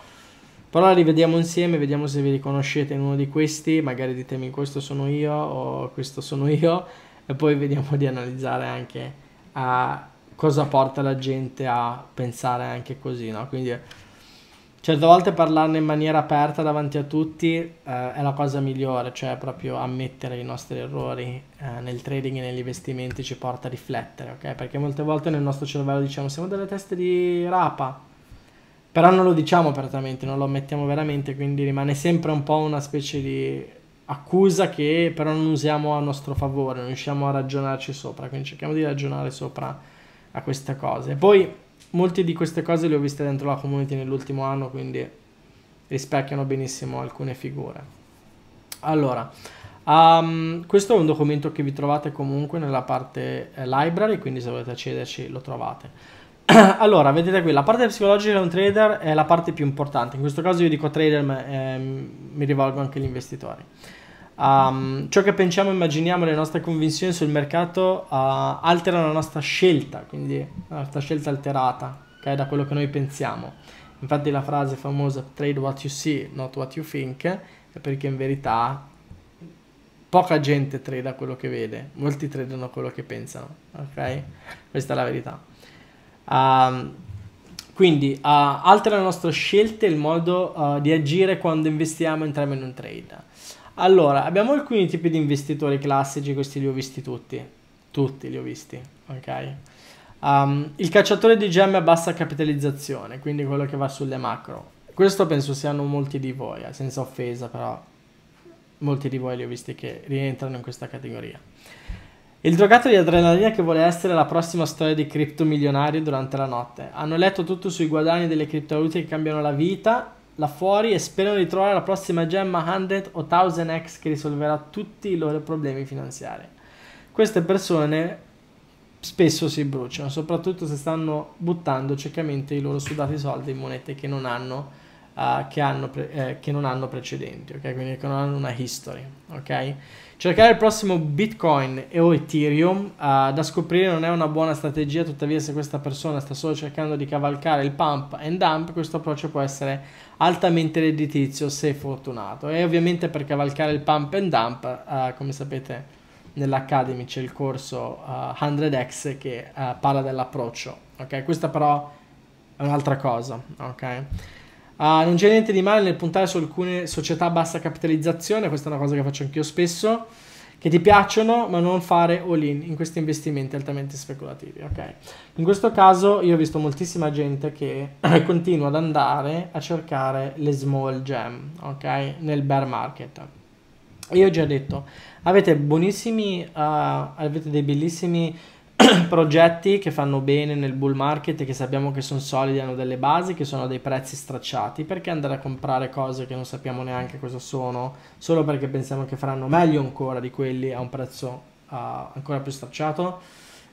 Però la rivediamo insieme, vediamo se vi riconoscete in uno di questi, magari ditemi questo sono io o questo sono io e poi vediamo di analizzare anche uh, cosa porta la gente a pensare anche così, no? Quindi certe volte parlarne in maniera aperta davanti a tutti eh, è la cosa migliore, cioè proprio ammettere i nostri errori eh, nel trading e negli investimenti ci porta a riflettere, ok? Perché molte volte nel nostro cervello diciamo siamo delle teste di rapa, però non lo diciamo apertamente, non lo ammettiamo veramente, quindi rimane sempre un po' una specie di accusa che però non usiamo a nostro favore, non riusciamo a ragionarci sopra, quindi cerchiamo di ragionare sopra a questa cosa. poi molte di queste cose le ho viste dentro la community nell'ultimo anno, quindi rispecchiano benissimo alcune figure. Allora, um, questo è un documento che vi trovate comunque nella parte eh, library, quindi se volete accederci lo trovate. allora, vedete qui, la parte psicologica di un trader è la parte più importante. In questo caso io dico trader, ma eh, mi rivolgo anche agli investitori. Um, ciò che pensiamo, e immaginiamo, le nostre convinzioni sul mercato uh, eh, alterano la nostra scelta, quindi la nostra scelta alterata, okay, da quello che noi pensiamo. Infatti la frase famosa trade what you see, not what you think, è perché in verità poca gente trada quello che vede, molti tradano quello che pensano, ok? Questa è la verità. Um, quindi uh, altera nostra scelta e il modo uh, di agire quando investiamo entriamo in un trade. Allora, abbiamo alcuni tipi di investitori classici, questi li ho visti tutti, tutti li ho visti, ok? Um, il cacciatore di gemme a bassa capitalizzazione, quindi quello che va sulle macro. Questo penso siano molti di voi, eh, senza offesa, però molti di voi li ho visti che rientrano in questa categoria. Il drogato di adrenalina che vuole essere la prossima storia di criptomilionari durante la notte. Hanno letto tutto sui guadagni delle criptovalute che cambiano la vita là fuori e sperano di trovare la prossima gemma 100 o 1000X che risolverà tutti i loro problemi finanziari. Queste persone spesso si bruciano, soprattutto se stanno buttando ciecamente i loro sudati soldi in monete che non hanno, uh, che hanno, pre- eh, che non hanno precedenti, ok? Quindi che non hanno una history, ok? Cercare il prossimo Bitcoin e o Ethereum uh, da scoprire non è una buona strategia, tuttavia se questa persona sta solo cercando di cavalcare il pump and dump, questo approccio può essere altamente redditizio se fortunato. E ovviamente per cavalcare il pump and dump, uh, come sapete nell'Academy c'è il corso uh, eh, 100x che parla dell'approccio, ok? Questa però è un'altra cosa, ok? Uh, non c'è niente di male nel puntare su alcune società a bassa capitalizzazione, questa è una cosa che faccio anch'io spesso, che ti piacciono, ma non fare all-in in questi investimenti altamente speculativi. Okay? In questo caso io ho visto moltissima gente che continua ad andare a cercare le small gem okay? nel bear market. Io ho già detto, avete buonissimi, uh, avete dei bellissimi progetti che fanno bene nel bull market e che sappiamo che sono solidi, hanno delle basi, che sono a dei prezzi stracciati, perché andare a comprare cose che non sappiamo neanche cosa sono, solo perché pensiamo che faranno meglio ancora di quelli a un prezzo uh, ancora più stracciato?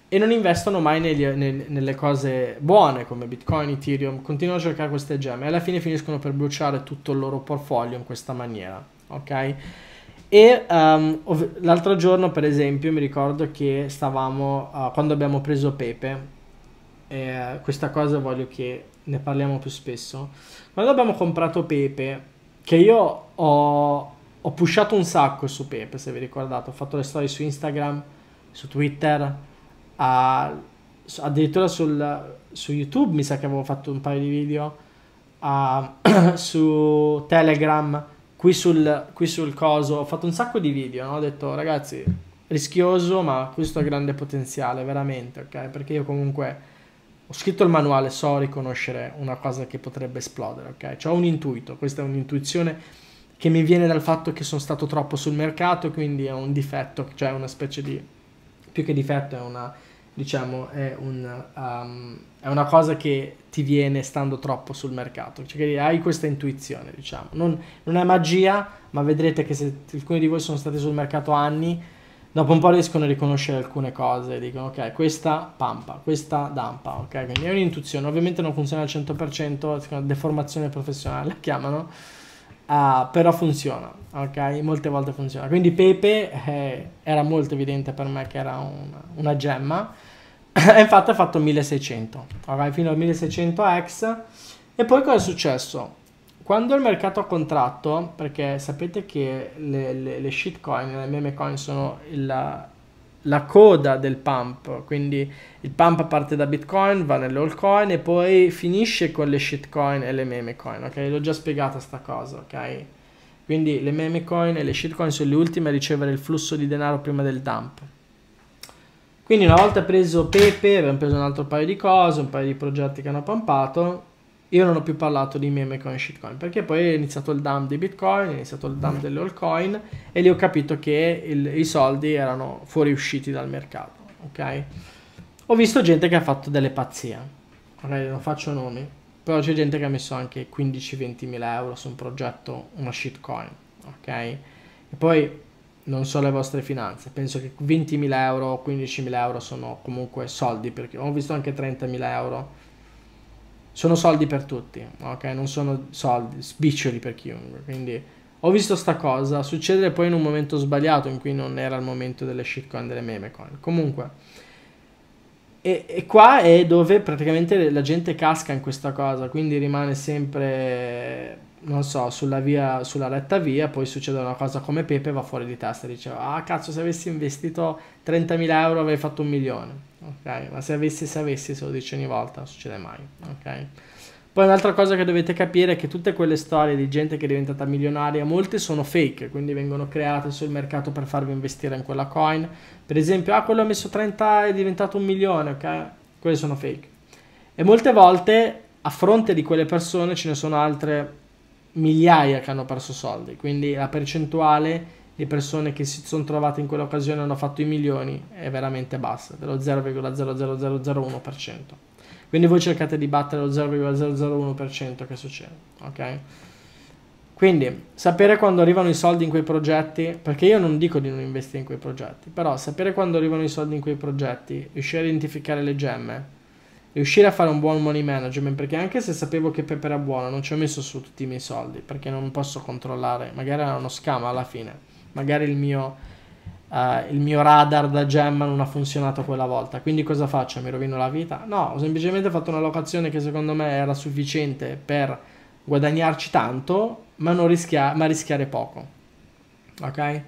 E non investono mai negli, nel, nelle cose buone come Bitcoin, Ethereum, continuano a cercare queste gemme e alla fine finiscono per bruciare tutto il loro portfolio in questa maniera, ok? E um, ov- l'altro giorno, per esempio, mi ricordo che stavamo, uh, quando abbiamo preso Pepe, eh, questa cosa voglio che ne parliamo più spesso, quando abbiamo comprato Pepe, che io ho, ho pushato un sacco su Pepe, se vi ricordate, ho fatto le storie su Instagram, su Twitter, a, addirittura sul, su YouTube mi sa che avevo fatto un paio di video, a, su Telegram qui sul, qui sul coso ho fatto un sacco di video, no? ho detto ragazzi rischioso ma questo ha grande potenziale veramente, ok? Perché io comunque ho scritto il manuale, so riconoscere una cosa che potrebbe esplodere, ok? Cioè ho un intuito, questa è un'intuizione che mi viene dal fatto che sono stato troppo sul mercato, quindi è un difetto, cioè una specie di... più che difetto è una, diciamo, è un... Um, è una cosa che ti viene stando troppo sul mercato, cioè hai questa intuizione, diciamo. Non, non, è magia, ma vedrete che se alcuni di voi sono stati sul mercato anni, dopo un po' riescono a riconoscere alcune cose, dicono ok, questa pampa, questa dampa, ok? Quindi è un'intuizione, ovviamente non funziona al 100%, deformazione professionale la chiamano, uh, però funziona, ok? Molte volte funziona. Quindi Pepe eh, era molto evidente per me che era una, una gemma, e infatti ha fatto 1600, vai fino al 1600X. E poi cosa è successo? Quando il mercato ha contratto, perché sapete che le, le, le shitcoin, le meme coin sono il, la coda del pump, quindi il pump parte da Bitcoin, va nelle altcoin e poi finisce con le shitcoin e le meme coin, ok? L'ho già spiegata sta cosa, ok? Quindi le meme coin e le shitcoin sono le ultime a ricevere il flusso di denaro prima del dump. Quindi una volta preso Pepe, abbiamo preso un altro paio di cose, un paio di progetti che hanno pampato, io non ho più parlato di meme con e shitcoin, perché poi è iniziato il dump di Bitcoin, è iniziato il dump delle altcoin e lì ho capito che il, i soldi erano fuoriusciti dal mercato, ok? Ho visto gente che ha fatto delle pazzie, ok? Non faccio nomi, però c'è gente che ha messo anche 15-20 mila euro su un progetto, una shitcoin, ok? E poi non so le vostre finanze, penso che 20.000 euro o 15.000 euro sono comunque soldi, perché ho visto anche 30.000 euro, sono soldi per tutti, ok? Non sono soldi, spiccioli per chiunque, quindi ho visto sta cosa succedere poi in un momento sbagliato in cui non era il momento delle shitcoin, delle meme coin, comunque... E, e qua è dove praticamente la gente casca in questa cosa, quindi rimane sempre non so, sulla, via, sulla retta via, poi succede una cosa come Pepe va fuori di testa, e dice, ah cazzo se avessi investito 30.000 euro avrei fatto un milione, ok? Ma se avessi, se avessi, se lo dice ogni volta, non succede mai, ok? Poi un'altra cosa che dovete capire è che tutte quelle storie di gente che è diventata milionaria, molte sono fake, quindi vengono create sul mercato per farvi investire in quella coin. Per esempio, ah, quello ha messo 30 è diventato un milione, ok? Quelle sono fake. E molte volte a fronte di quelle persone ce ne sono altre migliaia che hanno perso soldi, quindi la percentuale di persone che si sono trovate in quell'occasione e hanno fatto i milioni è veramente bassa, dello 0,00001%. Quindi voi cercate di battere lo 0,001% che succede, ok? Quindi sapere quando arrivano i soldi in quei progetti, perché io non dico di non investire in quei progetti, però sapere quando arrivano i soldi in quei progetti, riuscire a identificare le gemme, riuscire a fare un buon money management perché anche se sapevo che Pepe era buono non ci ho messo su tutti i miei soldi perché non posso controllare magari era uno scam alla fine magari il mio, uh, il mio radar da gemma non ha funzionato quella volta quindi cosa faccio mi rovino la vita no ho semplicemente fatto una locazione che secondo me era sufficiente per guadagnarci tanto ma, rischia- ma rischiare poco ok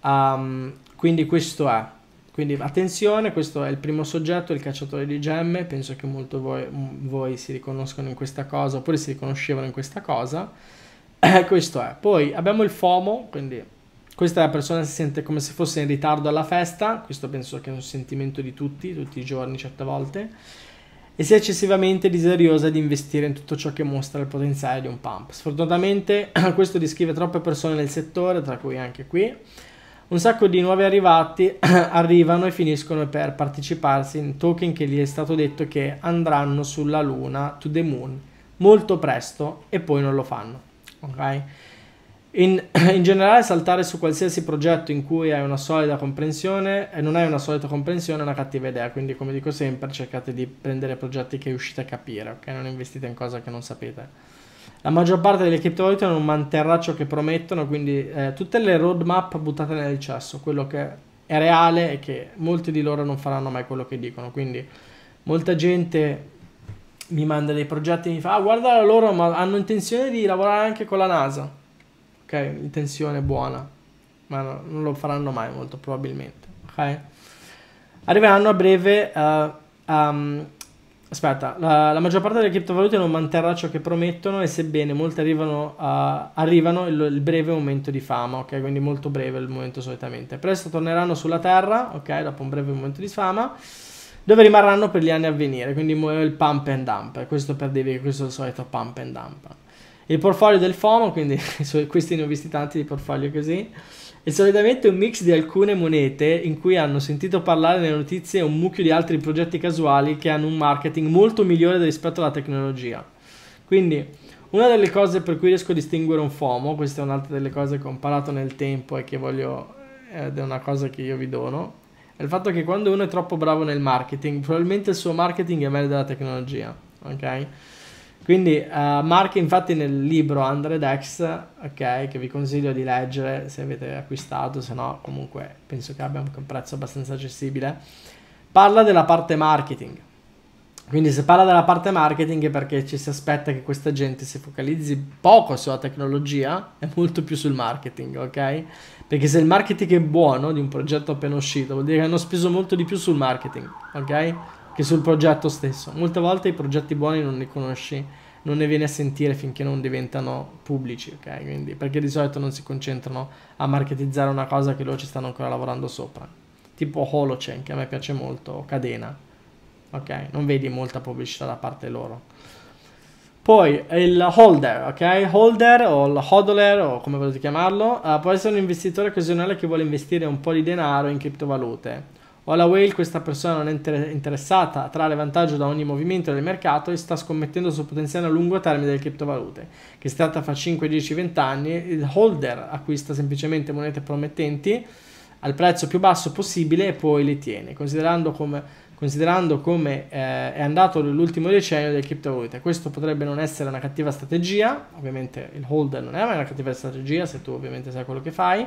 um, quindi questo è quindi attenzione, questo è il primo soggetto, il cacciatore di gemme, penso che molti voi, voi si riconoscono in questa cosa, oppure si riconoscevano in questa cosa. Eh, questo è. Poi abbiamo il FOMO, quindi questa è la persona che si sente come se fosse in ritardo alla festa, questo penso che è un sentimento di tutti, tutti i giorni, certe volte, e si è eccessivamente desiderosa di investire in tutto ciò che mostra il potenziale di un pump. Sfortunatamente questo descrive troppe persone nel settore, tra cui anche qui, un sacco di nuovi arrivati arrivano e finiscono per parteciparsi in token che gli è stato detto che andranno sulla luna, to the moon, molto presto e poi non lo fanno. Ok? In, in, generale saltare su qualsiasi progetto in cui hai una solida comprensione e non hai una solida comprensione è una cattiva idea, quindi come dico sempre cercate di prendere progetti che riuscite a capire, ok? Non investite in cose che non sapete. La maggior parte delle criptovalute non manterrà ciò che promettono, quindi eh, tutte le roadmap buttate nel cesso, quello che è reale è che molti di loro non faranno mai quello che dicono, quindi molta gente mi manda dei progetti e mi fa ah, guarda loro ma hanno intenzione di lavorare anche con la NASA, ok, intenzione buona, ma no, non lo faranno mai molto probabilmente, ok? Arriveranno a breve... Uh, um, Aspetta, la, la, maggior parte delle criptovalute non manterrà ciò che promettono e sebbene molte arrivano, a, arrivano il, il, breve momento di fama, ok? Quindi molto breve il momento solitamente. Presto torneranno sulla Terra, ok? Dopo un breve momento di fama, dove rimarranno per gli anni a venire, quindi il pump and dump. Questo per dirvi che questo è il solito pump and dump. Il portfolio del FOMO, quindi questi ne ho visti tanti di portfolio così. È solitamente un mix di alcune monete in cui hanno sentito parlare nelle notizie un mucchio di altri progetti casuali che hanno un marketing molto migliore rispetto alla tecnologia. Quindi, una delle cose per cui riesco a distinguere un FOMO, questa è un'altra delle cose che ho imparato nel tempo e che voglio, ed è una cosa che io vi dono, è il fatto che quando uno è troppo bravo nel marketing, probabilmente il suo marketing è meglio della tecnologia, ok? Quindi uh, Mark infatti nel libro 100x, che vi consiglio di leggere se avete acquistato, se no comunque penso che abbia un prezzo abbastanza accessibile, parla della parte marketing. Quindi se parla della parte marketing è perché ci si aspetta che questa gente si focalizzi poco sulla tecnologia e molto più sul marketing, ok? Perché se il marketing è buono di un progetto appena uscito, vuol dire che hanno speso molto di più sul marketing, ok? che sul progetto stesso. Molte volte i progetti buoni non li conosci, non ne vieni a sentire finché non diventano pubblici, ok? Quindi, perché di solito non si concentrano a marketizzare una cosa che loro ci stanno ancora lavorando sopra. Tipo Holochain, che a me piace molto, o Cadena, ok? Non vedi molta pubblicità da parte loro. Poi il holder, ok? Holder o il hodler o come volete chiamarlo, uh, può essere un investitore occasionale che vuole investire un po' di denaro in criptovalute o alla whale questa persona non è inter- interessata, trarre vantaggio da ogni movimento del mercato e sta scommettendo sul potenziale a lungo termine delle criptovalute, che si tratta fra 5, 10, 20 anni, il holder acquista semplicemente monete promettenti al prezzo più basso possibile e poi le tiene, considerando come considerando come eh, è andato l'ultimo decennio delle criptovalute. Questo potrebbe non essere una cattiva strategia, ovviamente il holder non è mai una cattiva strategia se tu ovviamente sai quello che fai,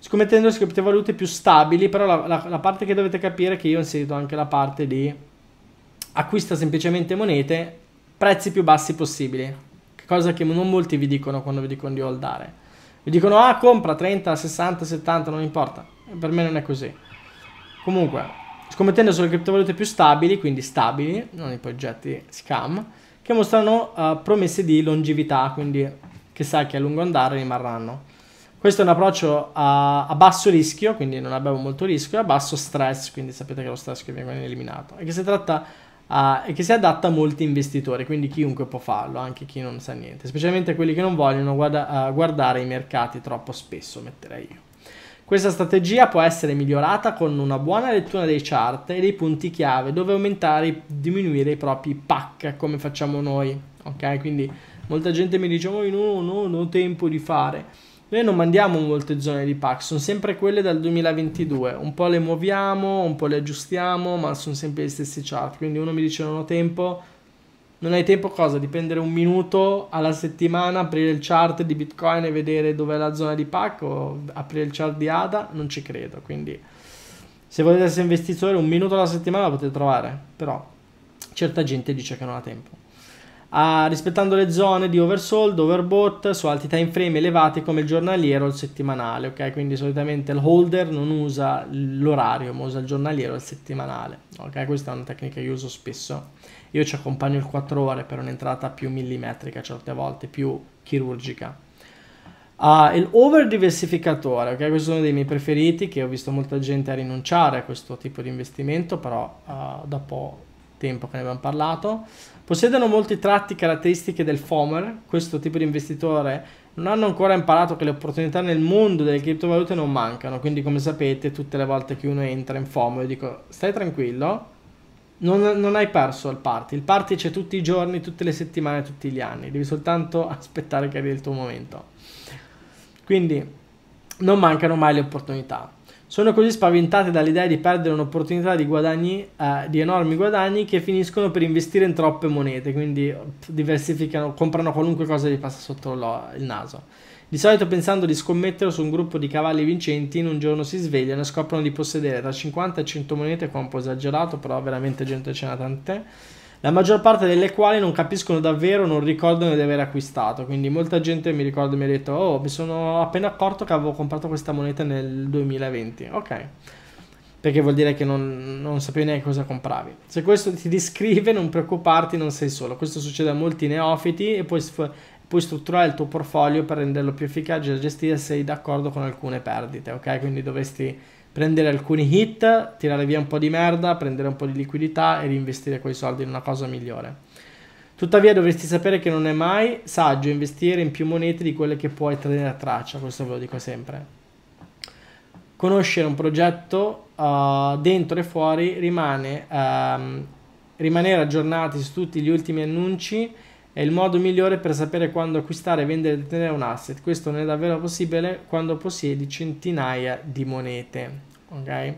scommettendo che criptovalute più stabili, però la, la, la, parte che dovete capire è che io ho inserito anche la parte di acquista semplicemente monete, prezzi più bassi possibili, cosa che non molti vi dicono quando vi dicono di holdare. Vi dicono ah compra 30, 60, 70, non importa, per me non è così. Comunque, scommettendo sulle criptovalute più stabili, quindi stabili, non i progetti scam, che mostrano uh, promesse di longevità, quindi che sa che a lungo andare rimarranno. Questo è un approccio a, a, basso rischio, quindi non abbiamo molto rischio, e a basso stress, quindi sapete che lo stress che viene eliminato, e che si, tratta, uh, e che si adatta a molti investitori, quindi chiunque può farlo, anche chi non sa niente, specialmente quelli che non vogliono guarda, uh, guardare i mercati troppo spesso, metterei io. Questa strategia può essere migliorata con una buona lettura dei chart e dei punti chiave, dove aumentare e diminuire i propri pack, come facciamo noi, ok? Quindi molta gente mi dice, oh no, no, non ho tempo di fare noi non mandiamo molte zone di pack, sono sempre quelle dal 2022. Un po' le muoviamo, un po' le aggiustiamo, ma sono sempre gli stessi chart. Quindi uno mi dice non ho tempo. Non hai tempo cosa? Di prendere un minuto alla settimana, aprire il chart di Bitcoin e vedere dov'è la zona di pack o aprire il chart di ADA? Non ci credo. Quindi se volete essere investitore un minuto alla settimana lo potete trovare. Però certa gente dice che non ha tempo a, ah, rispettando le zone di oversold, overbought su alti time frame elevati come il giornaliero o il settimanale, ok? Quindi solitamente il holder non usa l'orario, ma usa il giornaliero o il settimanale, ok? Questa è una tecnica che io uso spesso. Io ci accompagno il 4 ore per un'entrata più millimetrica certe volte, più chirurgica. Uh, il over diversificatore, ok? Questo è uno dei miei preferiti che ho visto molta gente rinunciare a questo tipo di investimento, però uh, da tempo che ne abbiamo parlato. Possiedono molti tratti caratteristiche del FOMER, questo tipo di investitore non hanno ancora imparato che le opportunità nel mondo delle criptovalute non mancano, quindi come sapete tutte le volte che uno entra in FOMO io dico stai tranquillo, non, non hai perso il party, il party c'è tutti i giorni, tutte le settimane, tutti gli anni, devi soltanto aspettare che arrivi il tuo momento. Quindi non mancano mai le opportunità. Sono così spaventate dall'idea di perdere un'opportunità di guadagni, eh, di enormi guadagni, che finiscono per investire in troppe monete, quindi diversificano, comprano qualunque cosa gli passa sotto lo, il naso. Di solito pensando di scommettere su un gruppo di cavalli vincenti, in un giorno si svegliano e scoprono di possedere da 50 a 100 monete, qua un po' esagerato, però veramente gente ce n'ha tante la maggior parte delle quali non capiscono davvero, non ricordano di aver acquistato. Quindi molta gente mi ricorda e mi ha detto, oh, mi sono appena accorto che avevo comprato questa moneta nel 2020. Ok. Perché vuol dire che non, non sapevi neanche cosa compravi. Se questo ti descrive, non preoccuparti, non sei solo. Questo succede a molti neofiti e poi puoi strutturare il tuo portfolio per renderlo più efficace da gestire se sei d'accordo con alcune perdite, ok? Quindi dovresti prendere alcuni hit, tirare via un po' di merda, prendere un po' di liquidità e reinvestire quei soldi in una cosa migliore. Tuttavia dovresti sapere che non è mai saggio investire in più monete di quelle che puoi tenere a traccia, questo ve lo dico sempre. Conoscere un progetto uh, dentro e fuori rimane, um, rimanere aggiornati su tutti gli ultimi annunci è il modo migliore per sapere quando acquistare, vendere e tenere un asset. Questo non è davvero possibile quando possiedi centinaia di monete ok?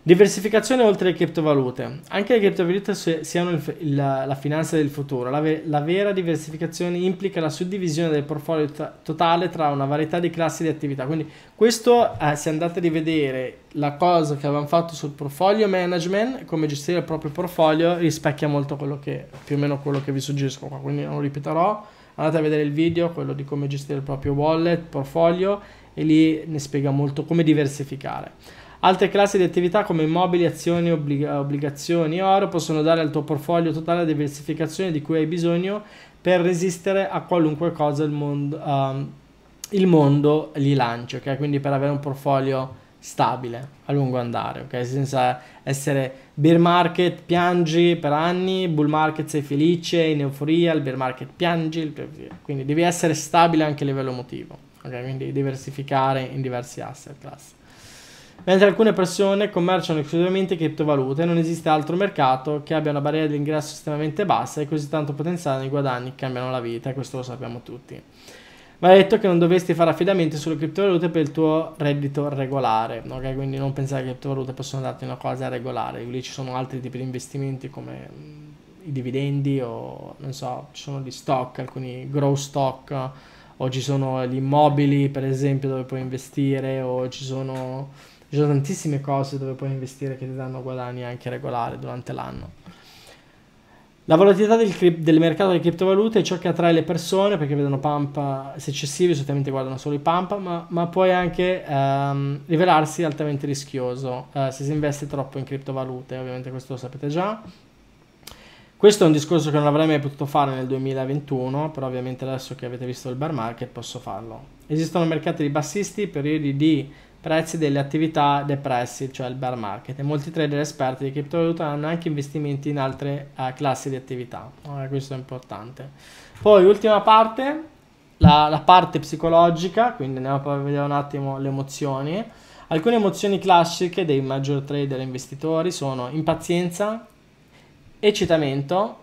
Diversificazione oltre le criptovalute. Anche le criptovalute siano il, la, la, finanza del futuro. La, ve, la, vera diversificazione implica la suddivisione del portfolio totale tra una varietà di classi di attività. Quindi questo, eh, se andate a rivedere la cosa che avevamo fatto sul portfolio management, come gestire il proprio portfolio, rispecchia molto quello che, più o meno quello che vi suggerisco qua. Quindi non ripeterò. Andate a vedere il video, quello di come gestire il proprio wallet, portfolio e lì ne spiega molto come diversificare. Altre classi di attività come immobili, azioni, obbliga- obbligazioni, oro possono dare al tuo portfolio totale la diversificazione di cui hai bisogno per resistere a qualunque cosa il mondo, um, ehm, il mondo li lancia, ok? Quindi per avere un portfolio stabile a lungo andare, ok? Senza essere bear market, piangi per anni, bull market sei felice, in euforia, il bear market piangi, quindi devi essere stabile anche a livello emotivo. Okay, quindi diversificare in diversi asset class. Mentre alcune persone commerciano esclusivamente criptovalute, non esiste altro mercato che abbia una barriera di ingresso estremamente bassa e così tanto potenziale nei guadagni che cambiano la vita, questo lo sappiamo tutti. Va detto che non dovresti fare affidamento sulle criptovalute per il tuo reddito regolare, ok? Quindi non pensare che le criptovalute possano darti una cosa regolare, lì ci sono altri tipi di investimenti come i dividendi o non so, ci sono gli stock, alcuni grow stock o ci sono gli immobili per esempio dove puoi investire o ci sono, ci sono tantissime cose dove puoi investire che ti danno guadagni anche regolari durante l'anno. La volatilità del, del, mercato delle criptovalute è ciò che attrae le persone perché vedono pump eccessivi, solitamente guardano solo i pump, ma, ma può anche ehm, rivelarsi altamente rischioso eh, se si investe troppo in criptovalute, ovviamente questo lo sapete già. Questo è un discorso che non avrei mai potuto fare nel 2021, però ovviamente adesso che avete visto il bear market posso farlo. Esistono mercati di bassisti, periodi di prezzi delle attività depressi, cioè il bear market, e molti trader esperti di criptovaluta hanno anche investimenti in altre uh, classi di attività, allora, questo è importante. Poi ultima parte, la, la parte psicologica, quindi andiamo a vedere un attimo le emozioni. Alcune emozioni classiche dei maggior trader e investitori sono impazienza, eccitamento,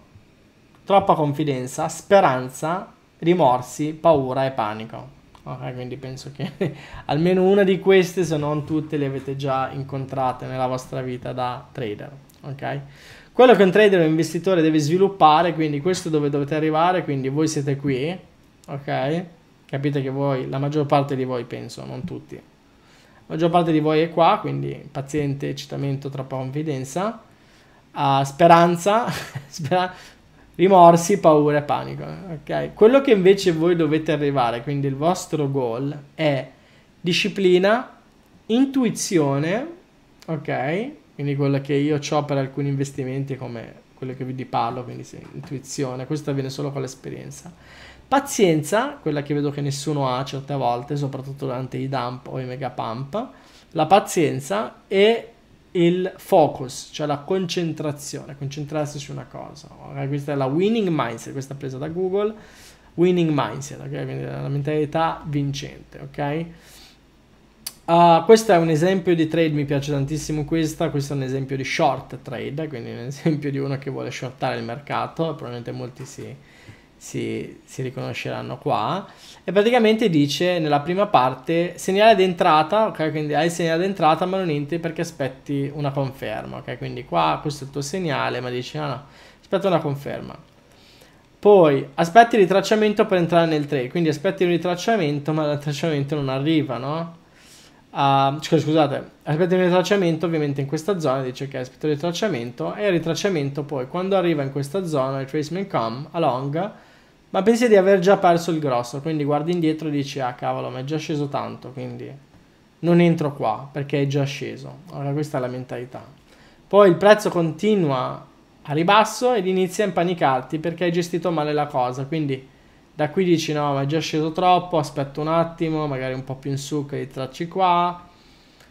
troppa confidenza, speranza, rimorsi, paura e panico. Ok, quindi penso che almeno una di queste, se non tutte, le avete già incontrate nella vostra vita da trader. Ok? Quello che un trader un investitore deve sviluppare, quindi questo è dove dovete arrivare, quindi voi siete qui, ok? Capite che voi, la maggior parte di voi penso, non tutti. La maggior parte di voi è qua, quindi paziente, eccitamento, troppa confidenza a speranza, spera- rimorsi, paura e panico. Ok, quello che invece voi dovete arrivare, quindi il vostro goal è disciplina, intuizione, ok, quindi quella che io ho per alcuni investimenti come quello che vi parlo, quindi sì, intuizione, questo avviene solo con l'esperienza. Pazienza, quella che vedo che nessuno ha certe volte, soprattutto durante i dump o i mega pump, la pazienza e il focus, cioè la concentrazione, concentrarsi su una cosa. Allora, questa è la winning mindset, questa presa da Google, winning mindset, ok? Quindi la mentalità vincente, ok? Uh, questo è un esempio di trade, mi piace tantissimo questa, questo è un esempio di short trade, quindi un esempio di uno che vuole shortare il mercato, probabilmente molti si, si, si, riconosceranno qua. E praticamente dice nella prima parte segnale d'entrata, ok? Quindi hai il segnale d'entrata ma non entri perché aspetti una conferma, ok? Quindi qua questo è il tuo segnale ma dici no no, aspetta una conferma. Poi aspetti il ritracciamento per entrare nel 3, quindi aspetti un ritracciamento ma il ritracciamento non arriva, no? Uh, scusate, aspetti il ritracciamento ovviamente in questa zona, dice che aspetta il ritracciamento e il ritracciamento poi quando arriva in questa zona, il tracement come along, ma pensi di aver già perso il grosso, quindi guardi indietro e dici ah cavolo, ma è già sceso tanto, quindi non entro qua perché è già sceso. Allora questa è la mentalità. Poi il prezzo continua a ribasso ed inizia a impanicarti perché hai gestito male la cosa, quindi da qui dici no, ma è già sceso troppo, aspetto un attimo, magari un po' più in su che tracci qua.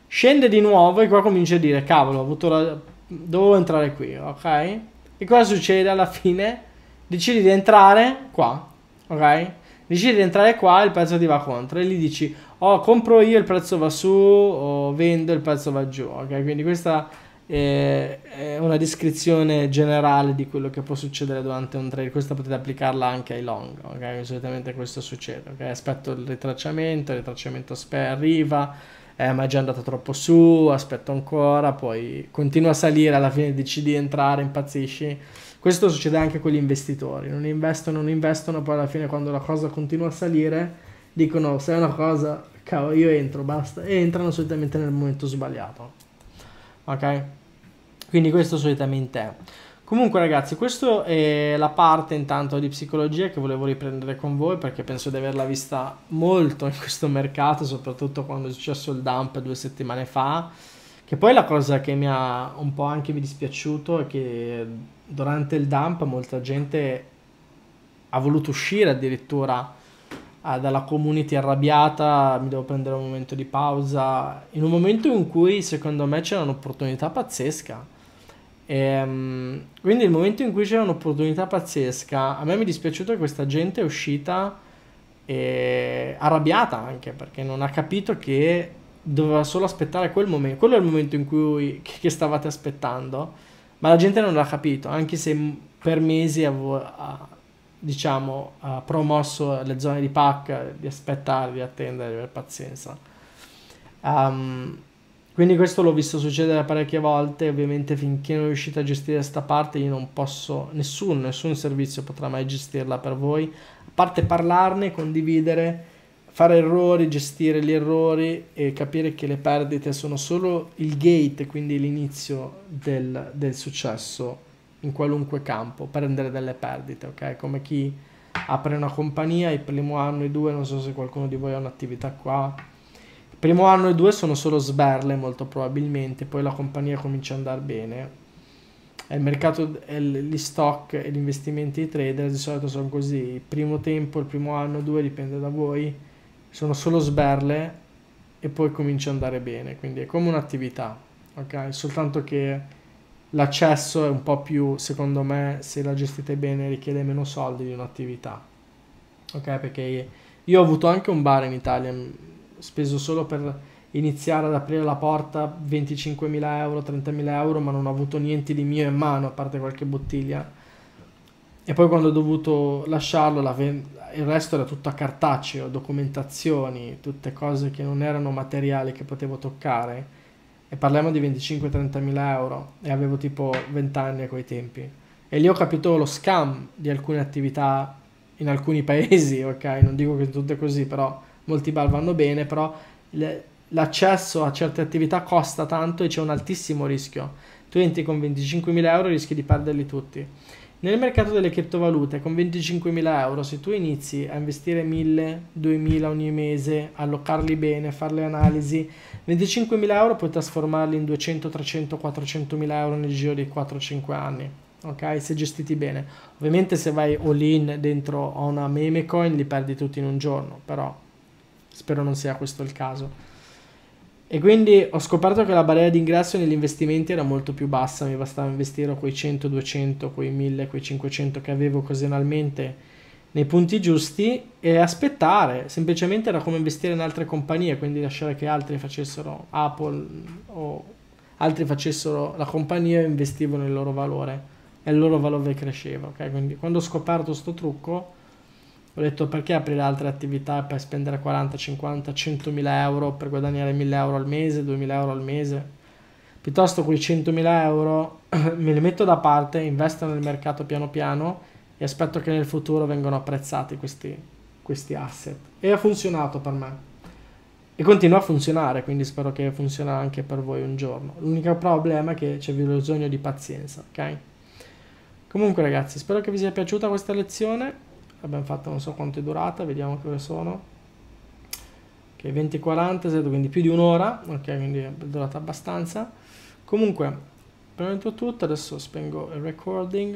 Scende di nuovo e qua comincia a dire cavolo, ho avuto la... dovevo entrare qui, ok? E cosa succede alla fine? decidi di entrare qua, ok? Decidi di entrare qua e il prezzo ti va contro e gli dici oh compro io il prezzo va su o vendo il prezzo va giù, ok? Quindi questa è, è una descrizione generale di quello che può succedere durante un trade, questa potete applicarla anche ai long, ok? Solitamente questo succede, ok? Aspetto il ritracciamento, il ritracciamento arriva eh, ma è già andata troppo su, aspetto ancora, poi continua a salire, alla fine decidi di entrare, impazzisci. Questo succede anche con gli investitori, non investono, non investono, poi alla fine quando la cosa continua a salire dicono sai una cosa, cavolo, io entro, basta, e entrano solitamente nel momento sbagliato. Ok? Quindi questo solitamente è. Comunque ragazzi, questa è la parte intanto di psicologia che volevo riprendere con voi perché penso di averla vista molto in questo mercato, soprattutto quando è successo il dump due settimane fa, che poi la cosa che mi ha un po' anche mi dispiaciuto è che durante il dump molta gente ha voluto uscire addirittura ah, dalla community arrabbiata, mi devo prendere un momento di pausa, in un momento in cui secondo me c'era un'opportunità pazzesca e, ehm, quindi il momento in cui c'era un'opportunità pazzesca, a me mi è dispiaciuto che questa gente è uscita e, arrabbiata anche perché non ha capito che doveva solo aspettare quel momento, quello è il momento in cui che stavate aspettando, ma la gente non l'ha capito, anche se per mesi avevo, diciamo, promosso le zone di pack, di aspettare, di attendere, di avere pazienza. Um, quindi questo l'ho visto succedere parecchie volte, ovviamente finché non riuscite a gestire questa parte io non posso, nessuno, nessun servizio potrà mai gestirla per voi, a parte parlarne, condividere, fare errori, gestire gli errori e capire che le perdite sono solo il gate, quindi l'inizio del, del successo in qualunque campo, prendere delle perdite, ok? Come chi apre una compagnia, il primo anno, i due, non so se qualcuno di voi ha un'attività qua, Primo anno e due sono solo sberle molto probabilmente, poi la compagnia comincia ad andare bene. E il mercato, gli stock e gli investimenti dei trader di solito sono così. Il primo tempo, il primo anno, due dipende da voi, sono solo sberle e poi comincia ad andare bene. Quindi è come un'attività, ok? Soltanto che l'accesso è un po' più, secondo me, se la gestite bene, richiede meno soldi di un'attività. Ok? Perché io ho avuto anche un bar in Italia speso solo per iniziare ad aprire la porta 25.000 euro, 30.000 euro, ma non ho avuto niente di mio in mano, a parte qualche bottiglia. E poi quando ho dovuto lasciarlo, la ven- il resto era tutto a cartaceo, documentazioni, tutte cose che non erano materiali che potevo toccare. E parliamo di 25 30000 euro e avevo tipo 20 anni a quei tempi. E lì ho capito lo scam di alcune attività in alcuni paesi, ok? Non dico che tutto è così, però molti bar vanno bene, però l'accesso a certe attività costa tanto e c'è un altissimo rischio. Tu entri con 25.000 euro e rischi di perderli tutti. Nel mercato delle criptovalute con 25.000 euro, se tu inizi a investire 1.000, 2.000 ogni mese, allocarli bene, fare le analisi, 25.000 euro puoi trasformarli in 200, 300, 400.000 euro nel giro di 4-5 anni. Ok, se gestiti bene. Ovviamente se vai all in dentro a una meme coin li perdi tutti in un giorno, però Spero non sia questo il caso. E quindi ho scoperto che la barriera d'ingresso negli investimenti era molto più bassa, mi bastava investire quei 100, 200, quei 1000, quei 500 che avevo occasionalmente nei punti giusti e aspettare, semplicemente era come investire in altre compagnie, quindi lasciare che altri facessero Apple o altri facessero la compagnia e investivano il loro valore e il loro valore cresceva, ok? Quindi quando ho scoperto questo trucco ho detto perché aprire altre attività per spendere 40, 50, 100.000 euro per guadagnare 1.000 euro al mese, 2.000 euro al mese? Piuttosto quei 100.000 euro me li metto da parte, investo nel mercato piano piano e aspetto che nel futuro vengano apprezzati questi, questi asset. E ha funzionato per me. E continua a funzionare, quindi spero che funzionerà anche per voi un giorno. L'unico problema è che c'è bisogno di pazienza, ok? Comunque ragazzi, spero che vi sia piaciuta questa lezione abbiamo fatto non so quanto è durata, vediamo che ore sono, che okay, 20.40, quindi più di un'ora, ok, quindi è durata abbastanza. Comunque, per il tutto, adesso spengo il recording.